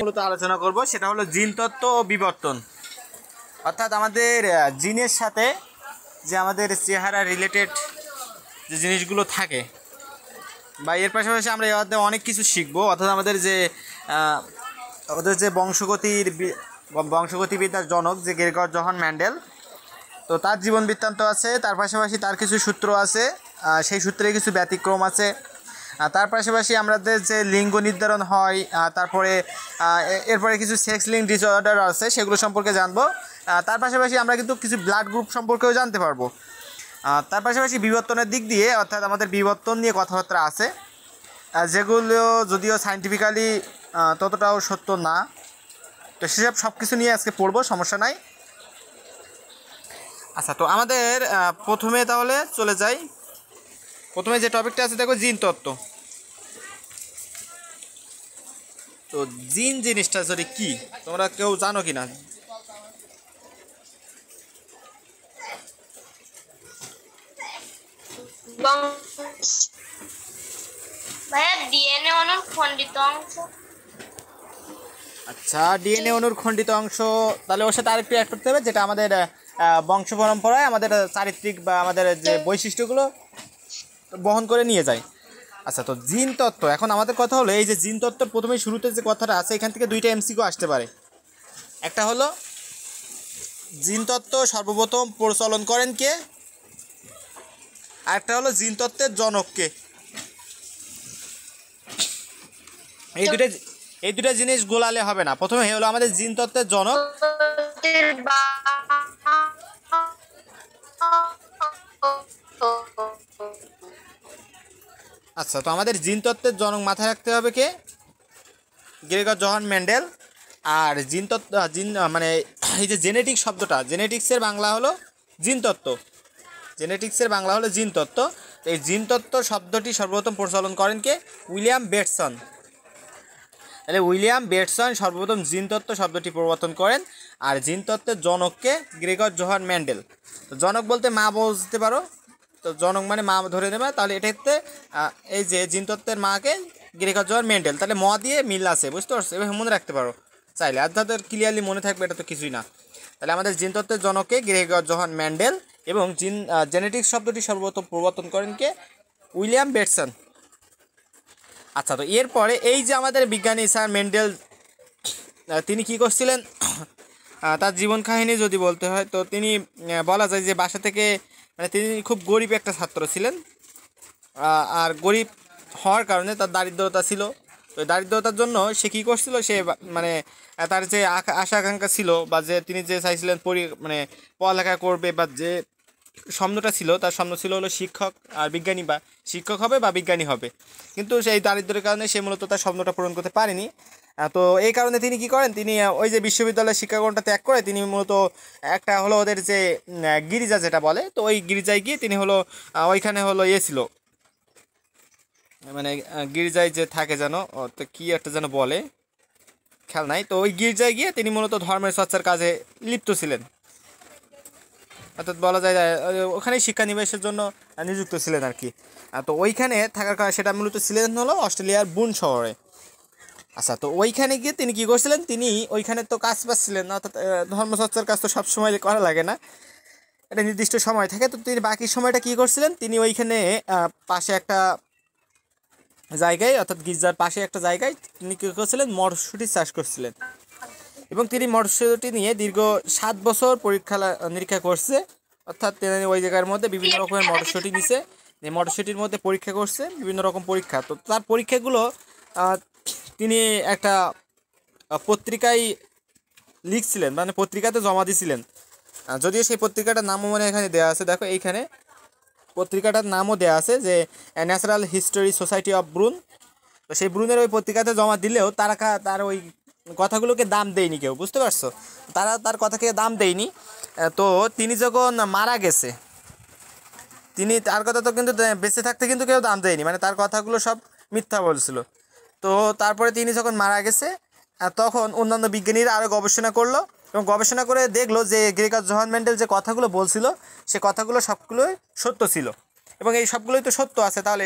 মূলত আলোচনা করব সেটা হলো জিন তত্ত্ব ও বিবর্তন অর্থাৎ আমাদের জিনের সাথে যে আমাদের চেহারা রিলেটেড যে জিনিসগুলো থাকে বা এর পাশাপাশি আমরা এবার অনেক কিছু শিখবো অর্থাৎ আমাদের যে ওদের যে বংশগতির বংশগতিবিদ্যার জনক যে গেরগর জহন ম্যান্ডেল তো তার জীবন বৃত্তান্ত আছে তার পাশাপাশি তার কিছু সূত্র আছে সেই সূত্রে কিছু ব্যতিক্রম আছে তার পাশাপাশি আমাদের যে লিঙ্গ নির্ধারণ হয় তারপরে এরপরে কিছু সেক্স লিঙ্ক ডিসঅর্ডার আছে সেগুলো সম্পর্কে জানবো তার পাশাপাশি আমরা কিন্তু কিছু ব্লাড গ্রুপ সম্পর্কেও জানতে পারবো তার পাশাপাশি বিবর্তনের দিক দিয়ে অর্থাৎ আমাদের বিবর্তন নিয়ে কথাবার্তা আছে যেগুলো যদিও সাইন্টিফিক্যালি ততটাও সত্য না তো সেসব সব কিছু নিয়ে আজকে পড়বো সমস্যা নাই আচ্ছা তো আমাদের প্রথমে তাহলে চলে যাই প্রথমে যে টপিকটা আছে দেখো জিন তত্ত্ব তো জিন জিনিসটা যদি কি তোমরা কেউ জানো কি না আচ্ছা ডিএনএ অনুর খণ্ডিত অংশ তাহলে ওর সাথে আরেকটু অ্যাড করতে হবে যেটা আমাদের বংশ পরম্পরায় আমাদের চারিত্রিক বা আমাদের যে বৈশিষ্ট্যগুলো বহন করে নিয়ে যায় আচ্ছা তো জিন তত্ত্ব এখন আমাদের কথা হলো এই যে জিন তত্ত্বর প্রথমে শুরুতে যে কথাটা আছে এখান থেকে দুইটা কো আসতে পারে একটা হলো জিন তত্ত্ব সর্বপ্রথম প্রচলন করেন কে আরেকটা হলো জিন তত্ত্বের জনককে এই দুটো এই দুটো জিনিস গোলালে হবে না প্রথমে হলো আমাদের জিন তত্ত্বের জনক আচ্ছা তো আমাদের জিনতত্ত্বের জনক মাথায় রাখতে হবে কে গ্রেগর জহান ম্যান্ডেল আর জিনতত্ত্ব জিন মানে এই যে জেনেটিক্স শব্দটা জেনেটিক্সের বাংলা হলো জিনতত্ত্ব জেনেটিক্সের বাংলা হলো জিনতত্ত্ব এই জিনতত্ত্ব শব্দটি সর্বপ্রথম প্রচলন করেন কে উইলিয়াম বেটসন তাহলে উইলিয়াম বেটসন সর্বপ্রথম জিনতত্ত্ব শব্দটি প্রবর্তন করেন আর জিনতত্ত্বের জনককে গ্রেগর জোহান ম্যান্ডেল জনক বলতে মা বুঝতে পারো তো জনক মানে মা ধরে নেবে তাহলে এটাতে এই যে জিনতত্ত্বের মাকে গ্রেকর জ্বর মেন্টেল তাহলে ম দিয়ে মিল আছে বুঝতে পারছো এভাবে মনে রাখতে পারো চাইলে আর ক্লিয়ারলি মনে থাকবে এটা তো কিছুই না তাহলে আমাদের জিনতত্ত্বের জনকে গ্রেগর জহন ম্যান্ডেল এবং জিন জেনেটিক শব্দটি সর্বপ্রথম প্রবর্তন করেন কে উইলিয়াম বেটসন আচ্ছা তো এরপরে এই যে আমাদের বিজ্ঞানী স্যার মেন্ডেল তিনি কি করছিলেন তার জীবন কাহিনী যদি বলতে হয় তো তিনি বলা যায় যে বাসা থেকে মানে তিনি খুব গরিব একটা ছাত্র ছিলেন আর গরিব হওয়ার কারণে তার দারিদ্রতা ছিল তো দারিদ্রতার জন্য সে কী করছিল সে মানে তার যে আশা আকাঙ্ক্ষা ছিল বা যে তিনি যে চাইছিলেন পরি মানে পড়ালেখা করবে বা যে স্বপ্নটা ছিল তার স্বপ্ন ছিল হলো শিক্ষক আর বিজ্ঞানী বা শিক্ষক হবে বা বিজ্ঞানী হবে কিন্তু সেই দারিদ্রের কারণে সে মূলত তার স্বপ্নটা পূরণ করতে পারেনি তো এই কারণে তিনি কি করেন তিনি ওই যে বিশ্ববিদ্যালয়ের শিক্ষাগ্রহণটা ত্যাগ করে তিনি মূলত একটা হলো ওদের যে গিরিজা যেটা বলে তো ওই গিরিজায় গিয়ে তিনি হলো ওইখানে হলো ইয়ে ছিল মানে গির্জায় যে থাকে যেন তো কী একটা যেন বলে খেয়াল নাই তো ওই গির্জায় গিয়ে তিনি মূলত ধর্মের চর্চার কাজে লিপ্ত ছিলেন অর্থাৎ বলা যায় ওখানেই শিক্ষানিবেশের জন্য নিযুক্ত ছিলেন আর কি তো ওইখানে থাকার কারণে সেটা মূলত ছিলেন হলো অস্ট্রেলিয়ার বুন শহরে আচ্ছা তো ওইখানে গিয়ে তিনি কি করছিলেন তিনি ওইখানে তো কাজ পাচ্ছিলেন অর্থাৎ ধর্মচর্চার কাজ তো সবসময় করা লাগে না একটা নির্দিষ্ট সময় থাকে তো তিনি বাকি সময়টা কি করছিলেন তিনি ওইখানে পাশে একটা জায়গায় অর্থাৎ গির্জার পাশে একটা জায়গায় তিনি কী করছিলেন মটরশুঁটি চাষ করছিলেন এবং তিনি মটরশুঁটি নিয়ে দীর্ঘ সাত বছর পরীক্ষা নিরীক্ষা করছে অর্থাৎ তিনি ওই জায়গার মধ্যে বিভিন্ন রকমের মটরশুঁটি নিছে মটরশুঁটির মধ্যে পরীক্ষা করছে বিভিন্ন রকম পরীক্ষা তো তার পরীক্ষাগুলো তিনি একটা পত্রিকায় লিখছিলেন মানে পত্রিকাতে জমা দিয়েছিলেন যদিও সেই পত্রিকাটার নামও মানে এখানে দেওয়া আছে দেখো এইখানে পত্রিকাটার নামও দেওয়া আছে যে natural history society of Brunn তো সেই ব্রুনের ওই পত্রিকাতে জমা দিলেও তারা তার ওই কথাগুলোকে দাম দেয়নি কেউ বুঝতে পারছো তারা তার কথাকে দাম দেয়নি তো তিনি যখন মারা গেছে তিনি তার কথা তো কিন্তু বেঁচে থাকতে কিন্তু কেউ দাম দেয়নি মানে তার কথাগুলো সব মিথ্যা বলছিল তো তারপরে তিনি যখন মারা গেছে তখন অন্যান্য বিজ্ঞানীরা আরও গবেষণা করলো এবং গবেষণা করে দেখলো যে গ্রেকার জোহান ম্যান্ডেল যে কথাগুলো বলছিল সে কথাগুলো সবগুলোই সত্য ছিল এবং এই সবগুলোই তো সত্য আছে তাহলে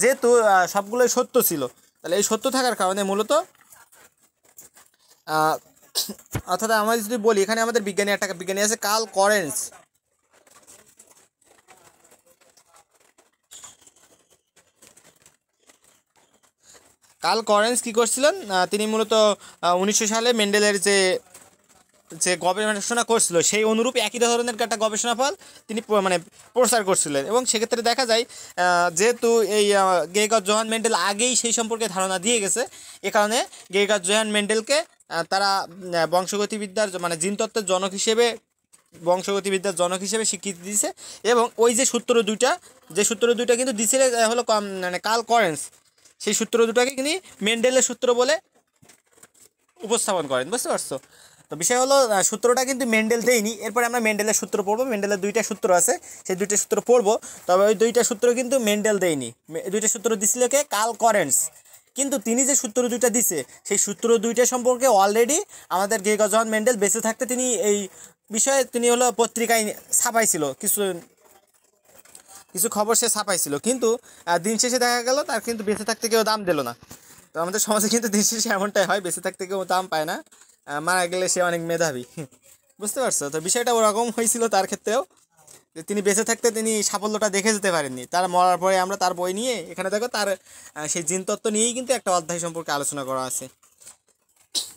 যেহেতু সবগুলোই সত্য ছিল তাহলে এই সত্য থাকার কারণে মূলত অর্থাৎ আমরা যদি বলি এখানে আমাদের বিজ্ঞানী একটা বিজ্ঞানী আছে কার্ল করেন্স কাল করেন্স কী করছিলেন তিনি মূলত উনিশশো সালে মেন্ডেলের যে যে গবেষণা করছিল সেই অনুরূপ একই ধরনের একটা গবেষণা ফল তিনি মানে প্রচার করছিলেন এবং সেক্ষেত্রে দেখা যায় যেহেতু এই গেগার জোহান মেন্ডেল আগেই সেই সম্পর্কে ধারণা দিয়ে গেছে এ কারণে গেগার জোহান মেন্ডেলকে তারা বংশগতিবিদ্যার মানে জিনতত্ত্বের জনক হিসেবে বংশগতিবিদ্যার জনক হিসেবে স্বীকৃতি দিয়েছে এবং ওই যে সূত্র দুইটা যে সূত্র দুইটা কিন্তু দিছিলে হলো মানে কাল করেন্স সেই সূত্র দুটাকে তিনি মেন্ডেলের সূত্র বলে উপস্থাপন করেন বুঝতে পারছো তো বিষয় হলো সূত্রটা কিন্তু মেন্ডেল দেয়নি এরপরে আমরা মেন্ডেলের সূত্র পড়বো মেন্ডেলের দুইটা সূত্র আছে সেই দুইটা সূত্র পড়বো তবে ওই দুইটা সূত্র কিন্তু মেন্ডেল দেয়নি দুইটা সূত্র দিছিল কে কাল করেন্টস কিন্তু তিনি যে সূত্র দুইটা দিছে সেই সূত্র দুইটা সম্পর্কে অলরেডি আমাদের গেগজন মেন্ডেল বেঁচে থাকতে তিনি এই বিষয়ে তিনি হলো পত্রিকায় ছাপাইছিল কিছু কিছু খবর সে ছাপাইছিল কিন্তু দিন শেষে দেখা গেল তার কিন্তু বেঁচে থাকতে কেউ দাম দিল না তো আমাদের সমাজে কিন্তু দিন শেষে এমনটাই হয় বেঁচে থাকতে কেউ দাম পায় না মারা গেলে সে অনেক মেধাবী বুঝতে পারছো তো বিষয়টা ওরকম হয়েছিল তার ক্ষেত্রেও যে তিনি বেঁচে থাকতে তিনি সাফল্যটা দেখে যেতে পারেননি তার মরার পরে আমরা তার বই নিয়ে এখানে দেখো তার সেই জিনতত্ত্ব নিয়েই কিন্তু একটা অধ্যায় সম্পর্কে আলোচনা করা আছে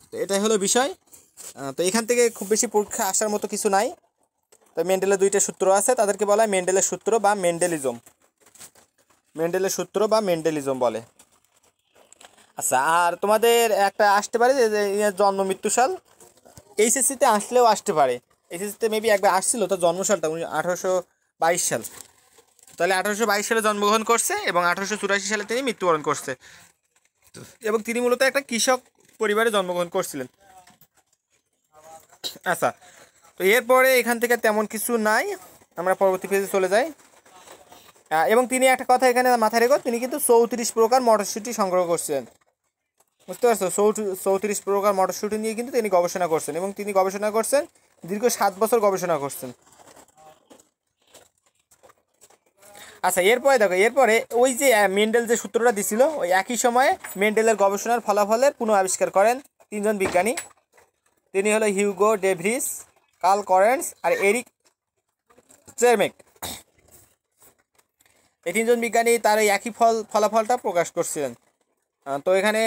তো এটাই হলো বিষয় তো এখান থেকে খুব বেশি পরীক্ষা আসার মতো কিছু নাই তা মেন্ডেলের দুইটা সূত্র আছে তাদেরকে বলা হয় মেন্ডেলের সূত্র বা মেন্ডেলিজম মেন্ডেলের সূত্র বা মেন্ডেলিজম বলে আচ্ছা আর তোমাদের একটা আসতে পারে যে ইয়ে জন্ম মৃত্যুসাল এইচএসসিতে আসলেও আসতে পারে এইচএসসিতে মেবি একবার আসছিল তার জন্মশালটা উনি আঠারোশো বাইশ সাল তাহলে আঠারোশো বাইশ সালে জন্মগ্রহণ করছে এবং আঠারোশো চুরাশি সালে তিনি মৃত্যুবরণ করছে এবং তিনি মূলত একটা কৃষক পরিবারে জন্মগ্রহণ করছিলেন আচ্ছা তো এরপরে এখান থেকে তেমন কিছু নাই আমরা পরবর্তী পেজে চলে যাই এবং তিনি একটা কথা এখানে মাথায় রেখো তিনি কিন্তু চৌত্রিশ প্রকার মটরশুঁটি সংগ্রহ করছেন বুঝতে পারছো চৌত্রিশ প্রকার মটরশুঁটি নিয়ে কিন্তু তিনি গবেষণা করছেন এবং তিনি গবেষণা করছেন দীর্ঘ সাত বছর গবেষণা করছেন আচ্ছা এরপরে দেখো এরপরে ওই যে মেন্ডেল যে সূত্রটা দিছিল ওই একই সময়ে মেন্ডেলের গবেষণার ফলাফলের পুনঃ আবিষ্কার করেন তিনজন বিজ্ঞানী তিনি হলো হিউগো ডেভরিস কাল করেন্স আর এরিক চেরমেক এই তিনজন বিজ্ঞানী তার এই একই ফল ফলাফলটা প্রকাশ করছিলেন তো এখানে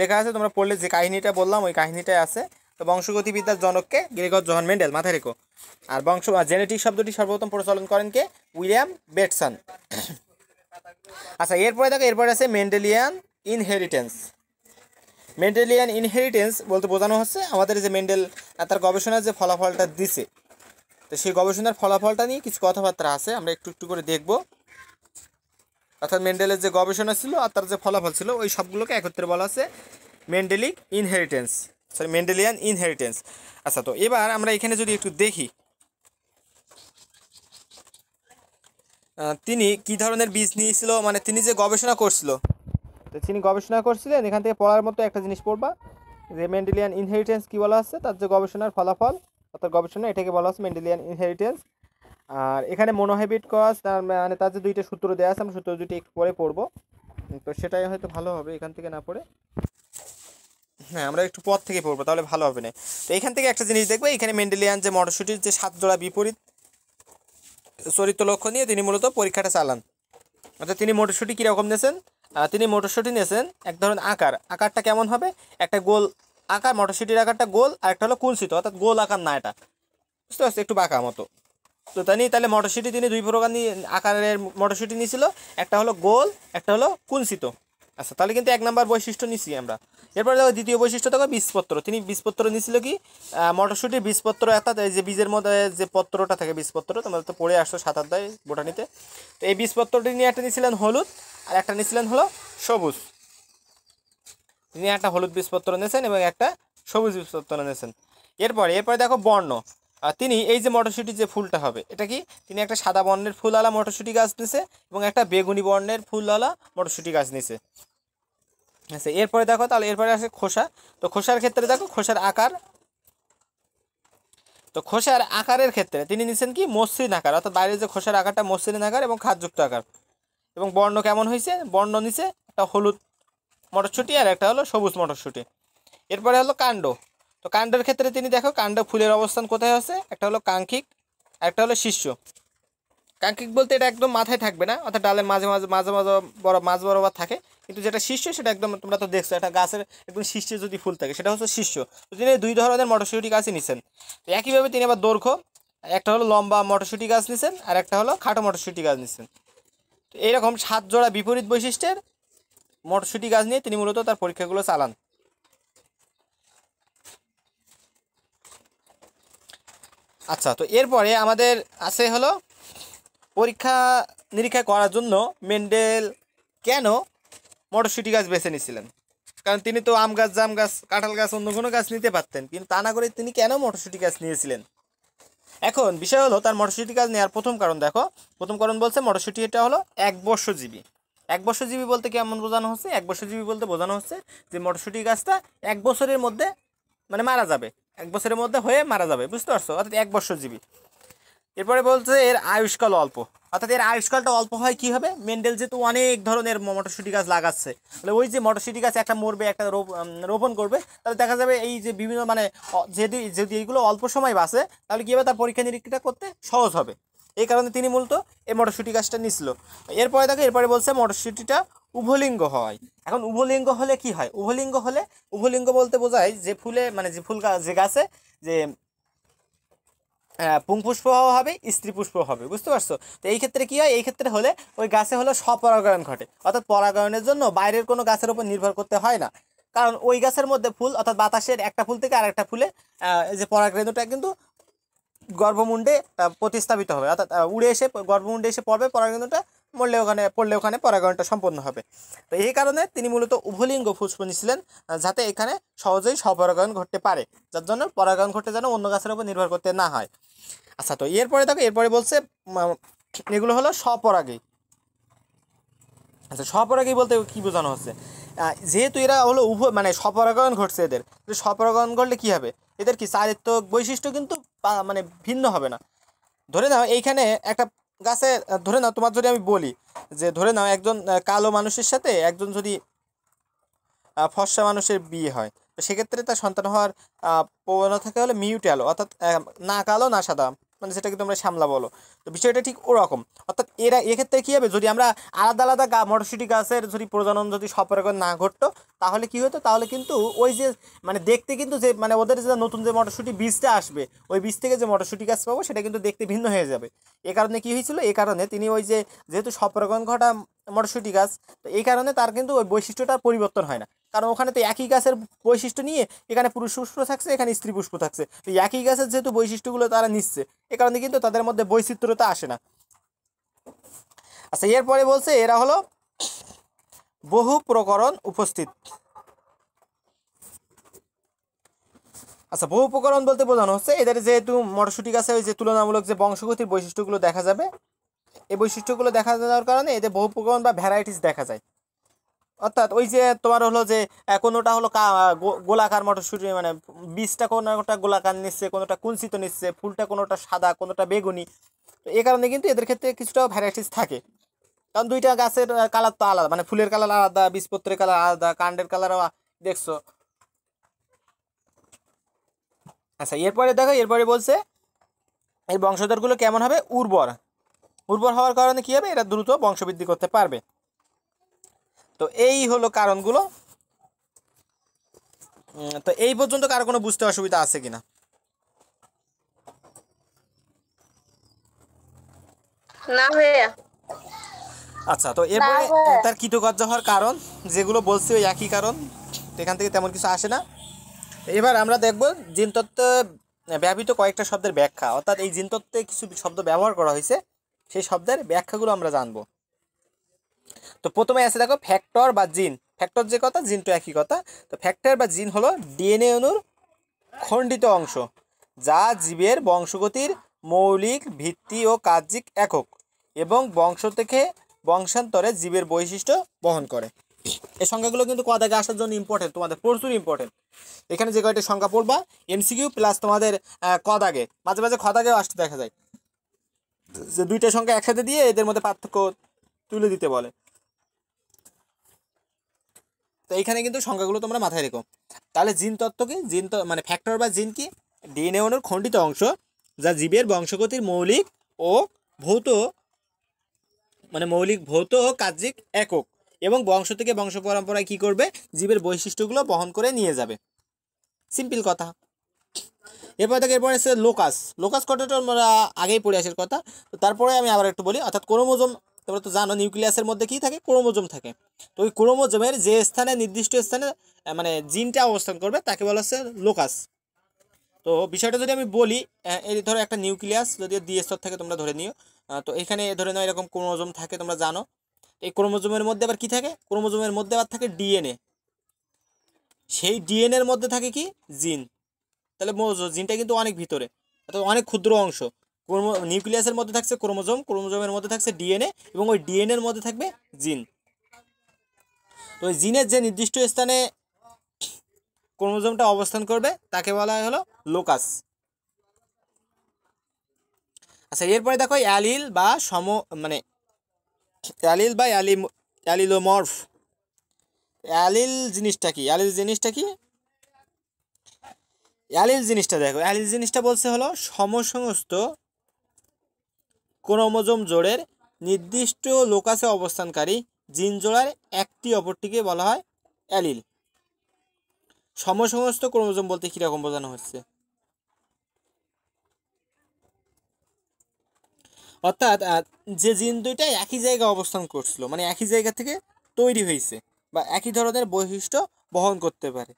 লেখা আছে তোমরা পড়লে যে কাহিনীটা বললাম ওই কাহিনীটাই আছে তো বংশগতিবিদ্যার জনককে গ্রেগর জহন মেন্ডেল মাথায় রেখো আর বংশ জেনেটিক শব্দটি সর্বপ্রথম প্রচলন করেন কে উইলিয়াম বেটসন আচ্ছা এরপরে দেখো এরপরে আছে মেন্ডেলিয়ান ইনহেরিটেন্স মেন্ডেলিয়ান ইনহেরিটেন্স বলতে বোঝানো হচ্ছে আমাদের যে মেন্ডেল তার গবেষণার যে ফলাফলটা দিছে তো সেই গবেষণার ফলাফলটা নিয়ে কিছু কথাবার্তা আছে আমরা একটু একটু করে দেখব অর্থাৎ মেন্ডেলের যে গবেষণা ছিল আর তার যে ফলাফল ছিল ওই সবগুলোকে একত্রে বলা আছে Mendelic inheritance sorry Mendelian inheritance আচ্ছা তো এবার আমরা এখানে যদি একটু দেখি তিনি কি ধরনের বীজ নিয়েছিল মানে তিনি যে গবেষণা করছিল তো তিনি গবেষণা করছিলেন এখান থেকে পড়ার মতো একটা জিনিস পড়বা যে মেন্ডেলিয়ান ইনহেরিটেন্স কী বলা আছে তার যে গবেষণার ফলাফল অর্থাৎ গবেষণা এটাকে বলা হচ্ছে মেন্ডেলিয়ান ইনহেরিটেন্স আর এখানে মনোহেবিট কজ তার মানে তার যে দুইটা সূত্র দেওয়া আছে আমরা সূত্র দুইটি একটু পরে পড়বো তো সেটাই হয়তো ভালো হবে এখান থেকে না পড়ে হ্যাঁ আমরা একটু পথ থেকে পড়বো তাহলে ভালো হবে না তো এখান থেকে একটা জিনিস দেখবো এখানে মেন্ডেলিয়ান যে মটরশুটির যে সাত জোড়া বিপরীত চরিত্র লক্ষ্য নিয়ে তিনি মূলত পরীক্ষাটা চালান অর্থাৎ তিনি মটরশুটি কীরকম নিয়েছেন তিনি মটরশুঁটি নিয়েছেন এক ধরনের আকার আকারটা কেমন হবে একটা গোল আকার মটরশুঁটির আকারটা গোল আর একটা হলো কুলসিত অর্থাৎ গোল আকার না এটা বুঝতে পারছি একটু বাঁকা মতো তো তাই তাহলে মটরশুঁটি তিনি দুই প্রকার আকারের মটরশুঁটি নিয়েছিল একটা হলো গোল একটা হলো কুঞ্চিত আচ্ছা তাহলে কিন্তু এক নম্বর বৈশিষ্ট্য নিছি আমরা এরপরে দেখো দ্বিতীয় বৈশিষ্ট্য দেখো বীজপত্র তিনি বীজপত্র নিয়েছিল কি মটরশুঁটির বীজপত্র অর্থাৎ যে বীজের মধ্যে যে পত্রটা থাকে বীজপত্র তোমাদের তো পড়ে আসছো সাত আধ্যায় বোটানিতে তো এই বীজপত্রটি নিয়ে একটা নিয়েছিলেন হলুদ আর একটা নিয়েছিলেন হলো সবুজ তিনি একটা হলুদ বীজপত্র নিয়েছেন এবং একটা সবুজ বীজপত্র নিয়েছেন এরপরে এরপরে দেখো বর্ণ তিনি এই যে মটরশুঁটি যে ফুলটা হবে এটা কি তিনি একটা সাদা বর্ণের ফুলওয়ালা মটরশুঁটি গাছ নিছে এবং একটা বেগুনি বর্ণের ফুলওয়ালা মটরশুঁটি গাছ নিছে আচ্ছা এরপরে দেখো তাহলে এরপরে আসে খোসা তো খোসার ক্ষেত্রে দেখো খোসার আকার তো খোসার আকারের ক্ষেত্রে তিনি নিছেন কি মসৃণ আকার অর্থাৎ বাইরে যে খোসার আকারটা মসৃণ আকার এবং খাদযুক্ত আকার এবং বর্ণ কেমন হয়েছে বর্ণ নিচে একটা হলুদ মটরশুঁটি আর একটা হলো সবুজ মটরশুঁটি এরপরে হলো কাণ্ড তো কাণ্ডের ক্ষেত্রে তিনি দেখো কাণ্ড ফুলের অবস্থান কোথায় আছে একটা হলো কাঙ্ক্ষিক একটা হলো শিষ্য কাঙ্ক্ষিক বলতে এটা একদম মাথায় থাকবে না অর্থাৎ ডালের মাঝে মাঝে মাঝে মাঝে বড় মাঝ বরাবর থাকে কিন্তু যেটা শিষ্য সেটা একদম তোমরা তো দেখছো একটা গাছের একদম শীর্ষে যদি ফুল থাকে সেটা হচ্ছে শিষ্য তো তিনি দুই ধরনের মটরশুঁটি গাছই নিছেন তো একইভাবে তিনি আবার দৈর্ঘ্য একটা হলো লম্বা মটরশুঁটি গাছ নিছেন আর একটা হলো খাটো মটরশুঁটি গাছ নিছেন তো এইরকম সাত জোড়া বিপরীত বৈশিষ্ট্যের মটরশুঁটি গাছ নিয়ে তিনি মূলত তার পরীক্ষাগুলো চালান আচ্ছা তো এরপরে আমাদের আছে হলো পরীক্ষা নিরীক্ষা করার জন্য মেন্ডেল কেন মটরশুঁটি গাছ বেছে নিয়েছিলেন কারণ তিনি তো আম গাছ জাম গাছ কাঁঠাল গাছ অন্য কোনো গাছ নিতে পারতেন কিন্তু তা না করে তিনি কেন মটরশুঁটি গাছ নিয়েছিলেন এখন বিষয় হলো তার মটরশুঁটি গাছ নেওয়ার প্রথম কারণ দেখো প্রথম কারণ বলছে মটরশুঁটি এটা হলো এক বর্ষজীবী এক বর্ষজীবী বলতে কেমন বোঝানো হচ্ছে এক বর্ষজীবী বলতে বোঝানো হচ্ছে যে মটরশুঁটি গাছটা এক বছরের মধ্যে মানে মারা যাবে এক বছরের মধ্যে হয়ে মারা যাবে বুঝতে পারছো অর্থাৎ এক বর্ষজীবী এরপরে বলছে এর আয়ুষ্কাল অল্প অর্থাৎ এর আয়ুষ্কালটা অল্প হয় কি হবে মেন্ডেল যেহেতু অনেক ধরনের মটরশুঁটি গাছ লাগাচ্ছে তাহলে ওই যে মটরশুঁটি গাছ একটা মরবে একটা রোপণ করবে তাহলে দেখা যাবে এই যে বিভিন্ন মানে যদি যদি এইগুলো অল্প সময় বাঁচে তাহলে কী হবে তার পরীক্ষা নিরীক্ষাটা করতে সহজ হবে এই কারণে তিনি মূলত এই মটরশুঁটি গাছটা নিছিল এরপরে দেখো এরপরে বলছে মটরশুঁটিটা উভলিঙ্গ হয় এখন উভলিঙ্গ হলে কি হয় উভলিঙ্গ হলে উভলিঙ্গ বলতে বোঝায় যে ফুলে মানে যে ফুল গাছ যে গাছে যে পুংপুষ্প হবে স্ত্রী পুষ্প হবে বুঝতে পারছো তো এই ক্ষেত্রে কী হয় এই ক্ষেত্রে হলে ওই গাছে হলে স্বপরাগায়ন ঘটে অর্থাৎ পরাগায়নের জন্য বাইরের কোনো গাছের উপর নির্ভর করতে হয় না কারণ ওই গাছের মধ্যে ফুল অর্থাৎ বাতাসের একটা ফুল থেকে আরেকটা ফুলে যে পরাগরেণুটা কিন্তু গর্ভমুণ্ডে প্রতিস্থাপিত হবে অর্থাৎ উড়ে এসে গর্ভমুণ্ডে এসে পড়বে পরাগরেণুটা মরলে ওখানে পড়লে ওখানে পরাগায়নটা সম্পন্ন হবে তো এই কারণে তিনি মূলত উভলিঙ্গ পুষ্প নিয়েছিলেন যাতে এখানে সহজেই স্বপরাগায়ন ঘটতে পারে যার জন্য পরাগায়ন ঘটতে যেন অন্য গাছের উপর নির্ভর করতে না হয় আচ্ছা তো এরপরে দেখো এরপরে বলছে এগুলো হলো স্বপরাগী আচ্ছা স্বপরাগী বলতে কি বোঝানো হচ্ছে যেহেতু এরা হলো উভ মানে স্বপরাগায়ন ঘটছে এদের স্বপরাগায়ন ঘটলে কী হবে এদের কি চারিত্রিক বৈশিষ্ট্য কিন্তু মানে ভিন্ন হবে না ধরে নাও এইখানে একটা গাছে ধরে নাও তোমার যদি আমি বলি যে ধরে নাও একজন কালো মানুষের সাথে একজন যদি ফর্সা মানুষের বিয়ে হয় তো সেক্ষেত্রে তার সন্তান হওয়ার প্রবণতা থাকে হলে মিউটালো অর্থাৎ না কালো না সাদা মানে সেটাকে তোমরা সামলা বলো তো বিষয়টা ঠিক ওরকম অর্থাৎ এরা এক্ষেত্রে কী হবে যদি আমরা আলাদা আলাদা গা মটরশুঁটি গাছের যদি প্রজনন যদি সপরাগণ না ঘটতো তাহলে কি হতো তাহলে কিন্তু ওই যে মানে দেখতে কিন্তু যে মানে ওদের যে নতুন যে মটরশুঁটি বীজটা আসবে ওই বীজ থেকে যে মটরশুঁটি গাছ পাবো সেটা কিন্তু দেখতে ভিন্ন হয়ে যাবে এ কারণে কী হয়েছিল এ কারণে তিনি ওই যে যেহেতু সপরাগণ ঘটা মটরশুঁটি গাছ তো এই কারণে তার কিন্তু ওই বৈশিষ্ট্যটা পরিবর্তন হয় না কারণ ওখানে তো একই গাছের বৈশিষ্ট্য নিয়ে এখানে পুরুষ পুষ্প থাকছে এখানে স্ত্রী পুষ্প থাকছে তো একই গাছের যেহেতু বৈশিষ্ট্যগুলো তারা নিচ্ছে এ কারণে কিন্তু তাদের মধ্যে বৈচিত্র্যতা আসে না আচ্ছা এরপরে বলছে এরা হলো বহু প্রকরণ উপস্থিত আচ্ছা বহু উপকরণ বলতে বোঝানো হচ্ছে এদের যেহেতু মটরশুঁটি গাছে ওই যে তুলনামূলক যে বংশগতির বৈশিষ্ট্যগুলো দেখা যাবে এই বৈশিষ্ট্যগুলো দেখা যাওয়ার কারণে এদের বহু উপকরণ বা ভ্যারাইটিস দেখা যায় অর্থাৎ ওই যে তোমার হলো যে কোনোটা হলো গোলাকার মটরশুঁটি মানে বীজটা কোনোটা গোলাকার নিচ্ছে কোনোটা কুঞ্চিত নিচ্ছে ফুলটা কোনোটা সাদা কোনোটা বেগুনি তো এ কারণে কিন্তু এদের ক্ষেত্রে কিছুটা ভ্যারাইটিস থাকে কারণ দুইটা গাছের কালার তো আলাদা মানে ফুলের কালার আলাদা বীজপত্রের কালার আলাদা কাণ্ডের কালারও দেখছো আচ্ছা এরপরে দেখো এরপরে বলছে এই বংশধরগুলো কেমন হবে উর্বর উর্বর হওয়ার কারণে কী হবে এরা দ্রুত বংশবৃদ্ধি করতে পারবে তো এই হলো কারণগুলো তো এই পর্যন্ত কারো কোনো বুঝতে অসুবিধা আছে কিনা না আচ্ছা তো এরপরে তার কৃতকার্য হওয়ার কারণ যেগুলো বলছি ওই একই কারণ এখান থেকে তেমন কিছু আসে না এবার আমরা দেখব জিনতত্ত্ব ব্যবহৃত কয়েকটা শব্দের ব্যাখ্যা অর্থাৎ এই জিনতত্ত্বে কিছু শব্দ ব্যবহার করা হয়েছে সেই শব্দের ব্যাখ্যাগুলো আমরা জানবো তো প্রথমে আছে দেখো ফ্যাক্টর বা জিন ফ্যাক্টর যে কথা জিন তো একই কথা তো ফ্যাক্টর বা জিন হলো ডিএনএ অনুর খণ্ডিত অংশ যা জীবের বংশগতির মৌলিক ভিত্তি ও কার্যিক একক এবং বংশ থেকে বংশান্তরে জীবের বৈশিষ্ট্য বহন করে এই সংখ্যাগুলো কিন্তু কদাকে আসার জন্য ইম্পর্টেন্ট তোমাদের প্রচুর ইম্পর্টেন্ট এখানে যে কয়েকটি সংখ্যা পড়বা এমসিকিউ প্লাস তোমাদের কদাগে মাঝে মাঝে খদাগেও আসতে দেখা যায় যে দুইটা সংখ্যা একসাথে দিয়ে এদের মধ্যে পার্থক্য তুলে দিতে বলে তো এইখানে কিন্তু সংখ্যাগুলো তোমরা মাথায় রেখো তাহলে জিন তত্ত্বকে জিন মানে ফ্যাক্টর বা জিন কি ডিএনএ অনুর খণ্ডিত অংশ যা জীবের বংশগতির মৌলিক ও ভৌত মানে মৌলিক ভৌত ও কার্যিক একক এবং বংশ থেকে বংশ পরম্পরায় কী করবে জীবের বৈশিষ্ট্যগুলো বহন করে নিয়ে যাবে সিম্পল কথা এরপরে থেকে এরপরে আসছে লোকাস লোকাস কথাটা আমরা আগেই পড়ে আসার কথা তারপরে আমি আবার একটু বলি অর্থাৎ ক্রোমোজোম তোমরা তো জানো নিউক্লিয়াসের মধ্যে কি থাকে ক্রোমোজোম থাকে তো ওই ক্রোমোজোমের যে স্থানে নির্দিষ্ট স্থানে মানে জিনটা অবস্থান করবে তাকে বলা হচ্ছে লোকাস তো বিষয়টা যদি আমি বলি এই ধরো একটা নিউক্লিয়াস যদি দ্বিস্তর থাকে তোমরা ধরে নিও তো এখানে এ ধরে নাও এরকম ক্রোমোজোম থাকে তোমরা জানো এই ক্রোমোজোমের মধ্যে আবার কি থাকে ক্রোমোজোমের মধ্যে আবার থাকে ডিএনএ সেই ডিএনএর মধ্যে থাকে কি জিন তাহলে জিনটা কিন্তু অনেক ভিতরে অনেক ক্ষুদ্র অংশ ক্রোমো নিউক্লিয়াসের মধ্যে থাকছে ক্রোমোজম ক্রোমোজোমের মধ্যে থাকছে ডিএনএ এবং ওই ডিএনএর মধ্যে থাকবে জিন তো ওই জিনের যে নির্দিষ্ট স্থানে ক্রোমোজোমটা অবস্থান করবে তাকে বলা হলো লোকাস আচ্ছা এরপরে দেখো অ্যালিল বা সম মানে অ্যালিল বা অ্যালি অ্যালিলোমর্ফ অ্যালিল জিনিসটা কি অ্যালিল জিনিসটা কি অ্যালিল জিনিসটা দেখো অ্যালিল জিনিসটা বলছে হলো সমসংস্থ ক্রোমোজোম জোড়ের নির্দিষ্ট লোকাসে অবস্থানকারী জিন জোড়ার একটি অপরটিকে বলা হয় অ্যালিল সমসমস্ত ক্রোমোজোম বলতে কীরকম বোঝানো হচ্ছে অর্থাৎ যে জিন দুইটা একই জায়গায় অবস্থান করছিল মানে একই জায়গা থেকে তৈরি হয়েছে বা একই ধরনের বৈশিষ্ট্য বহন করতে পারে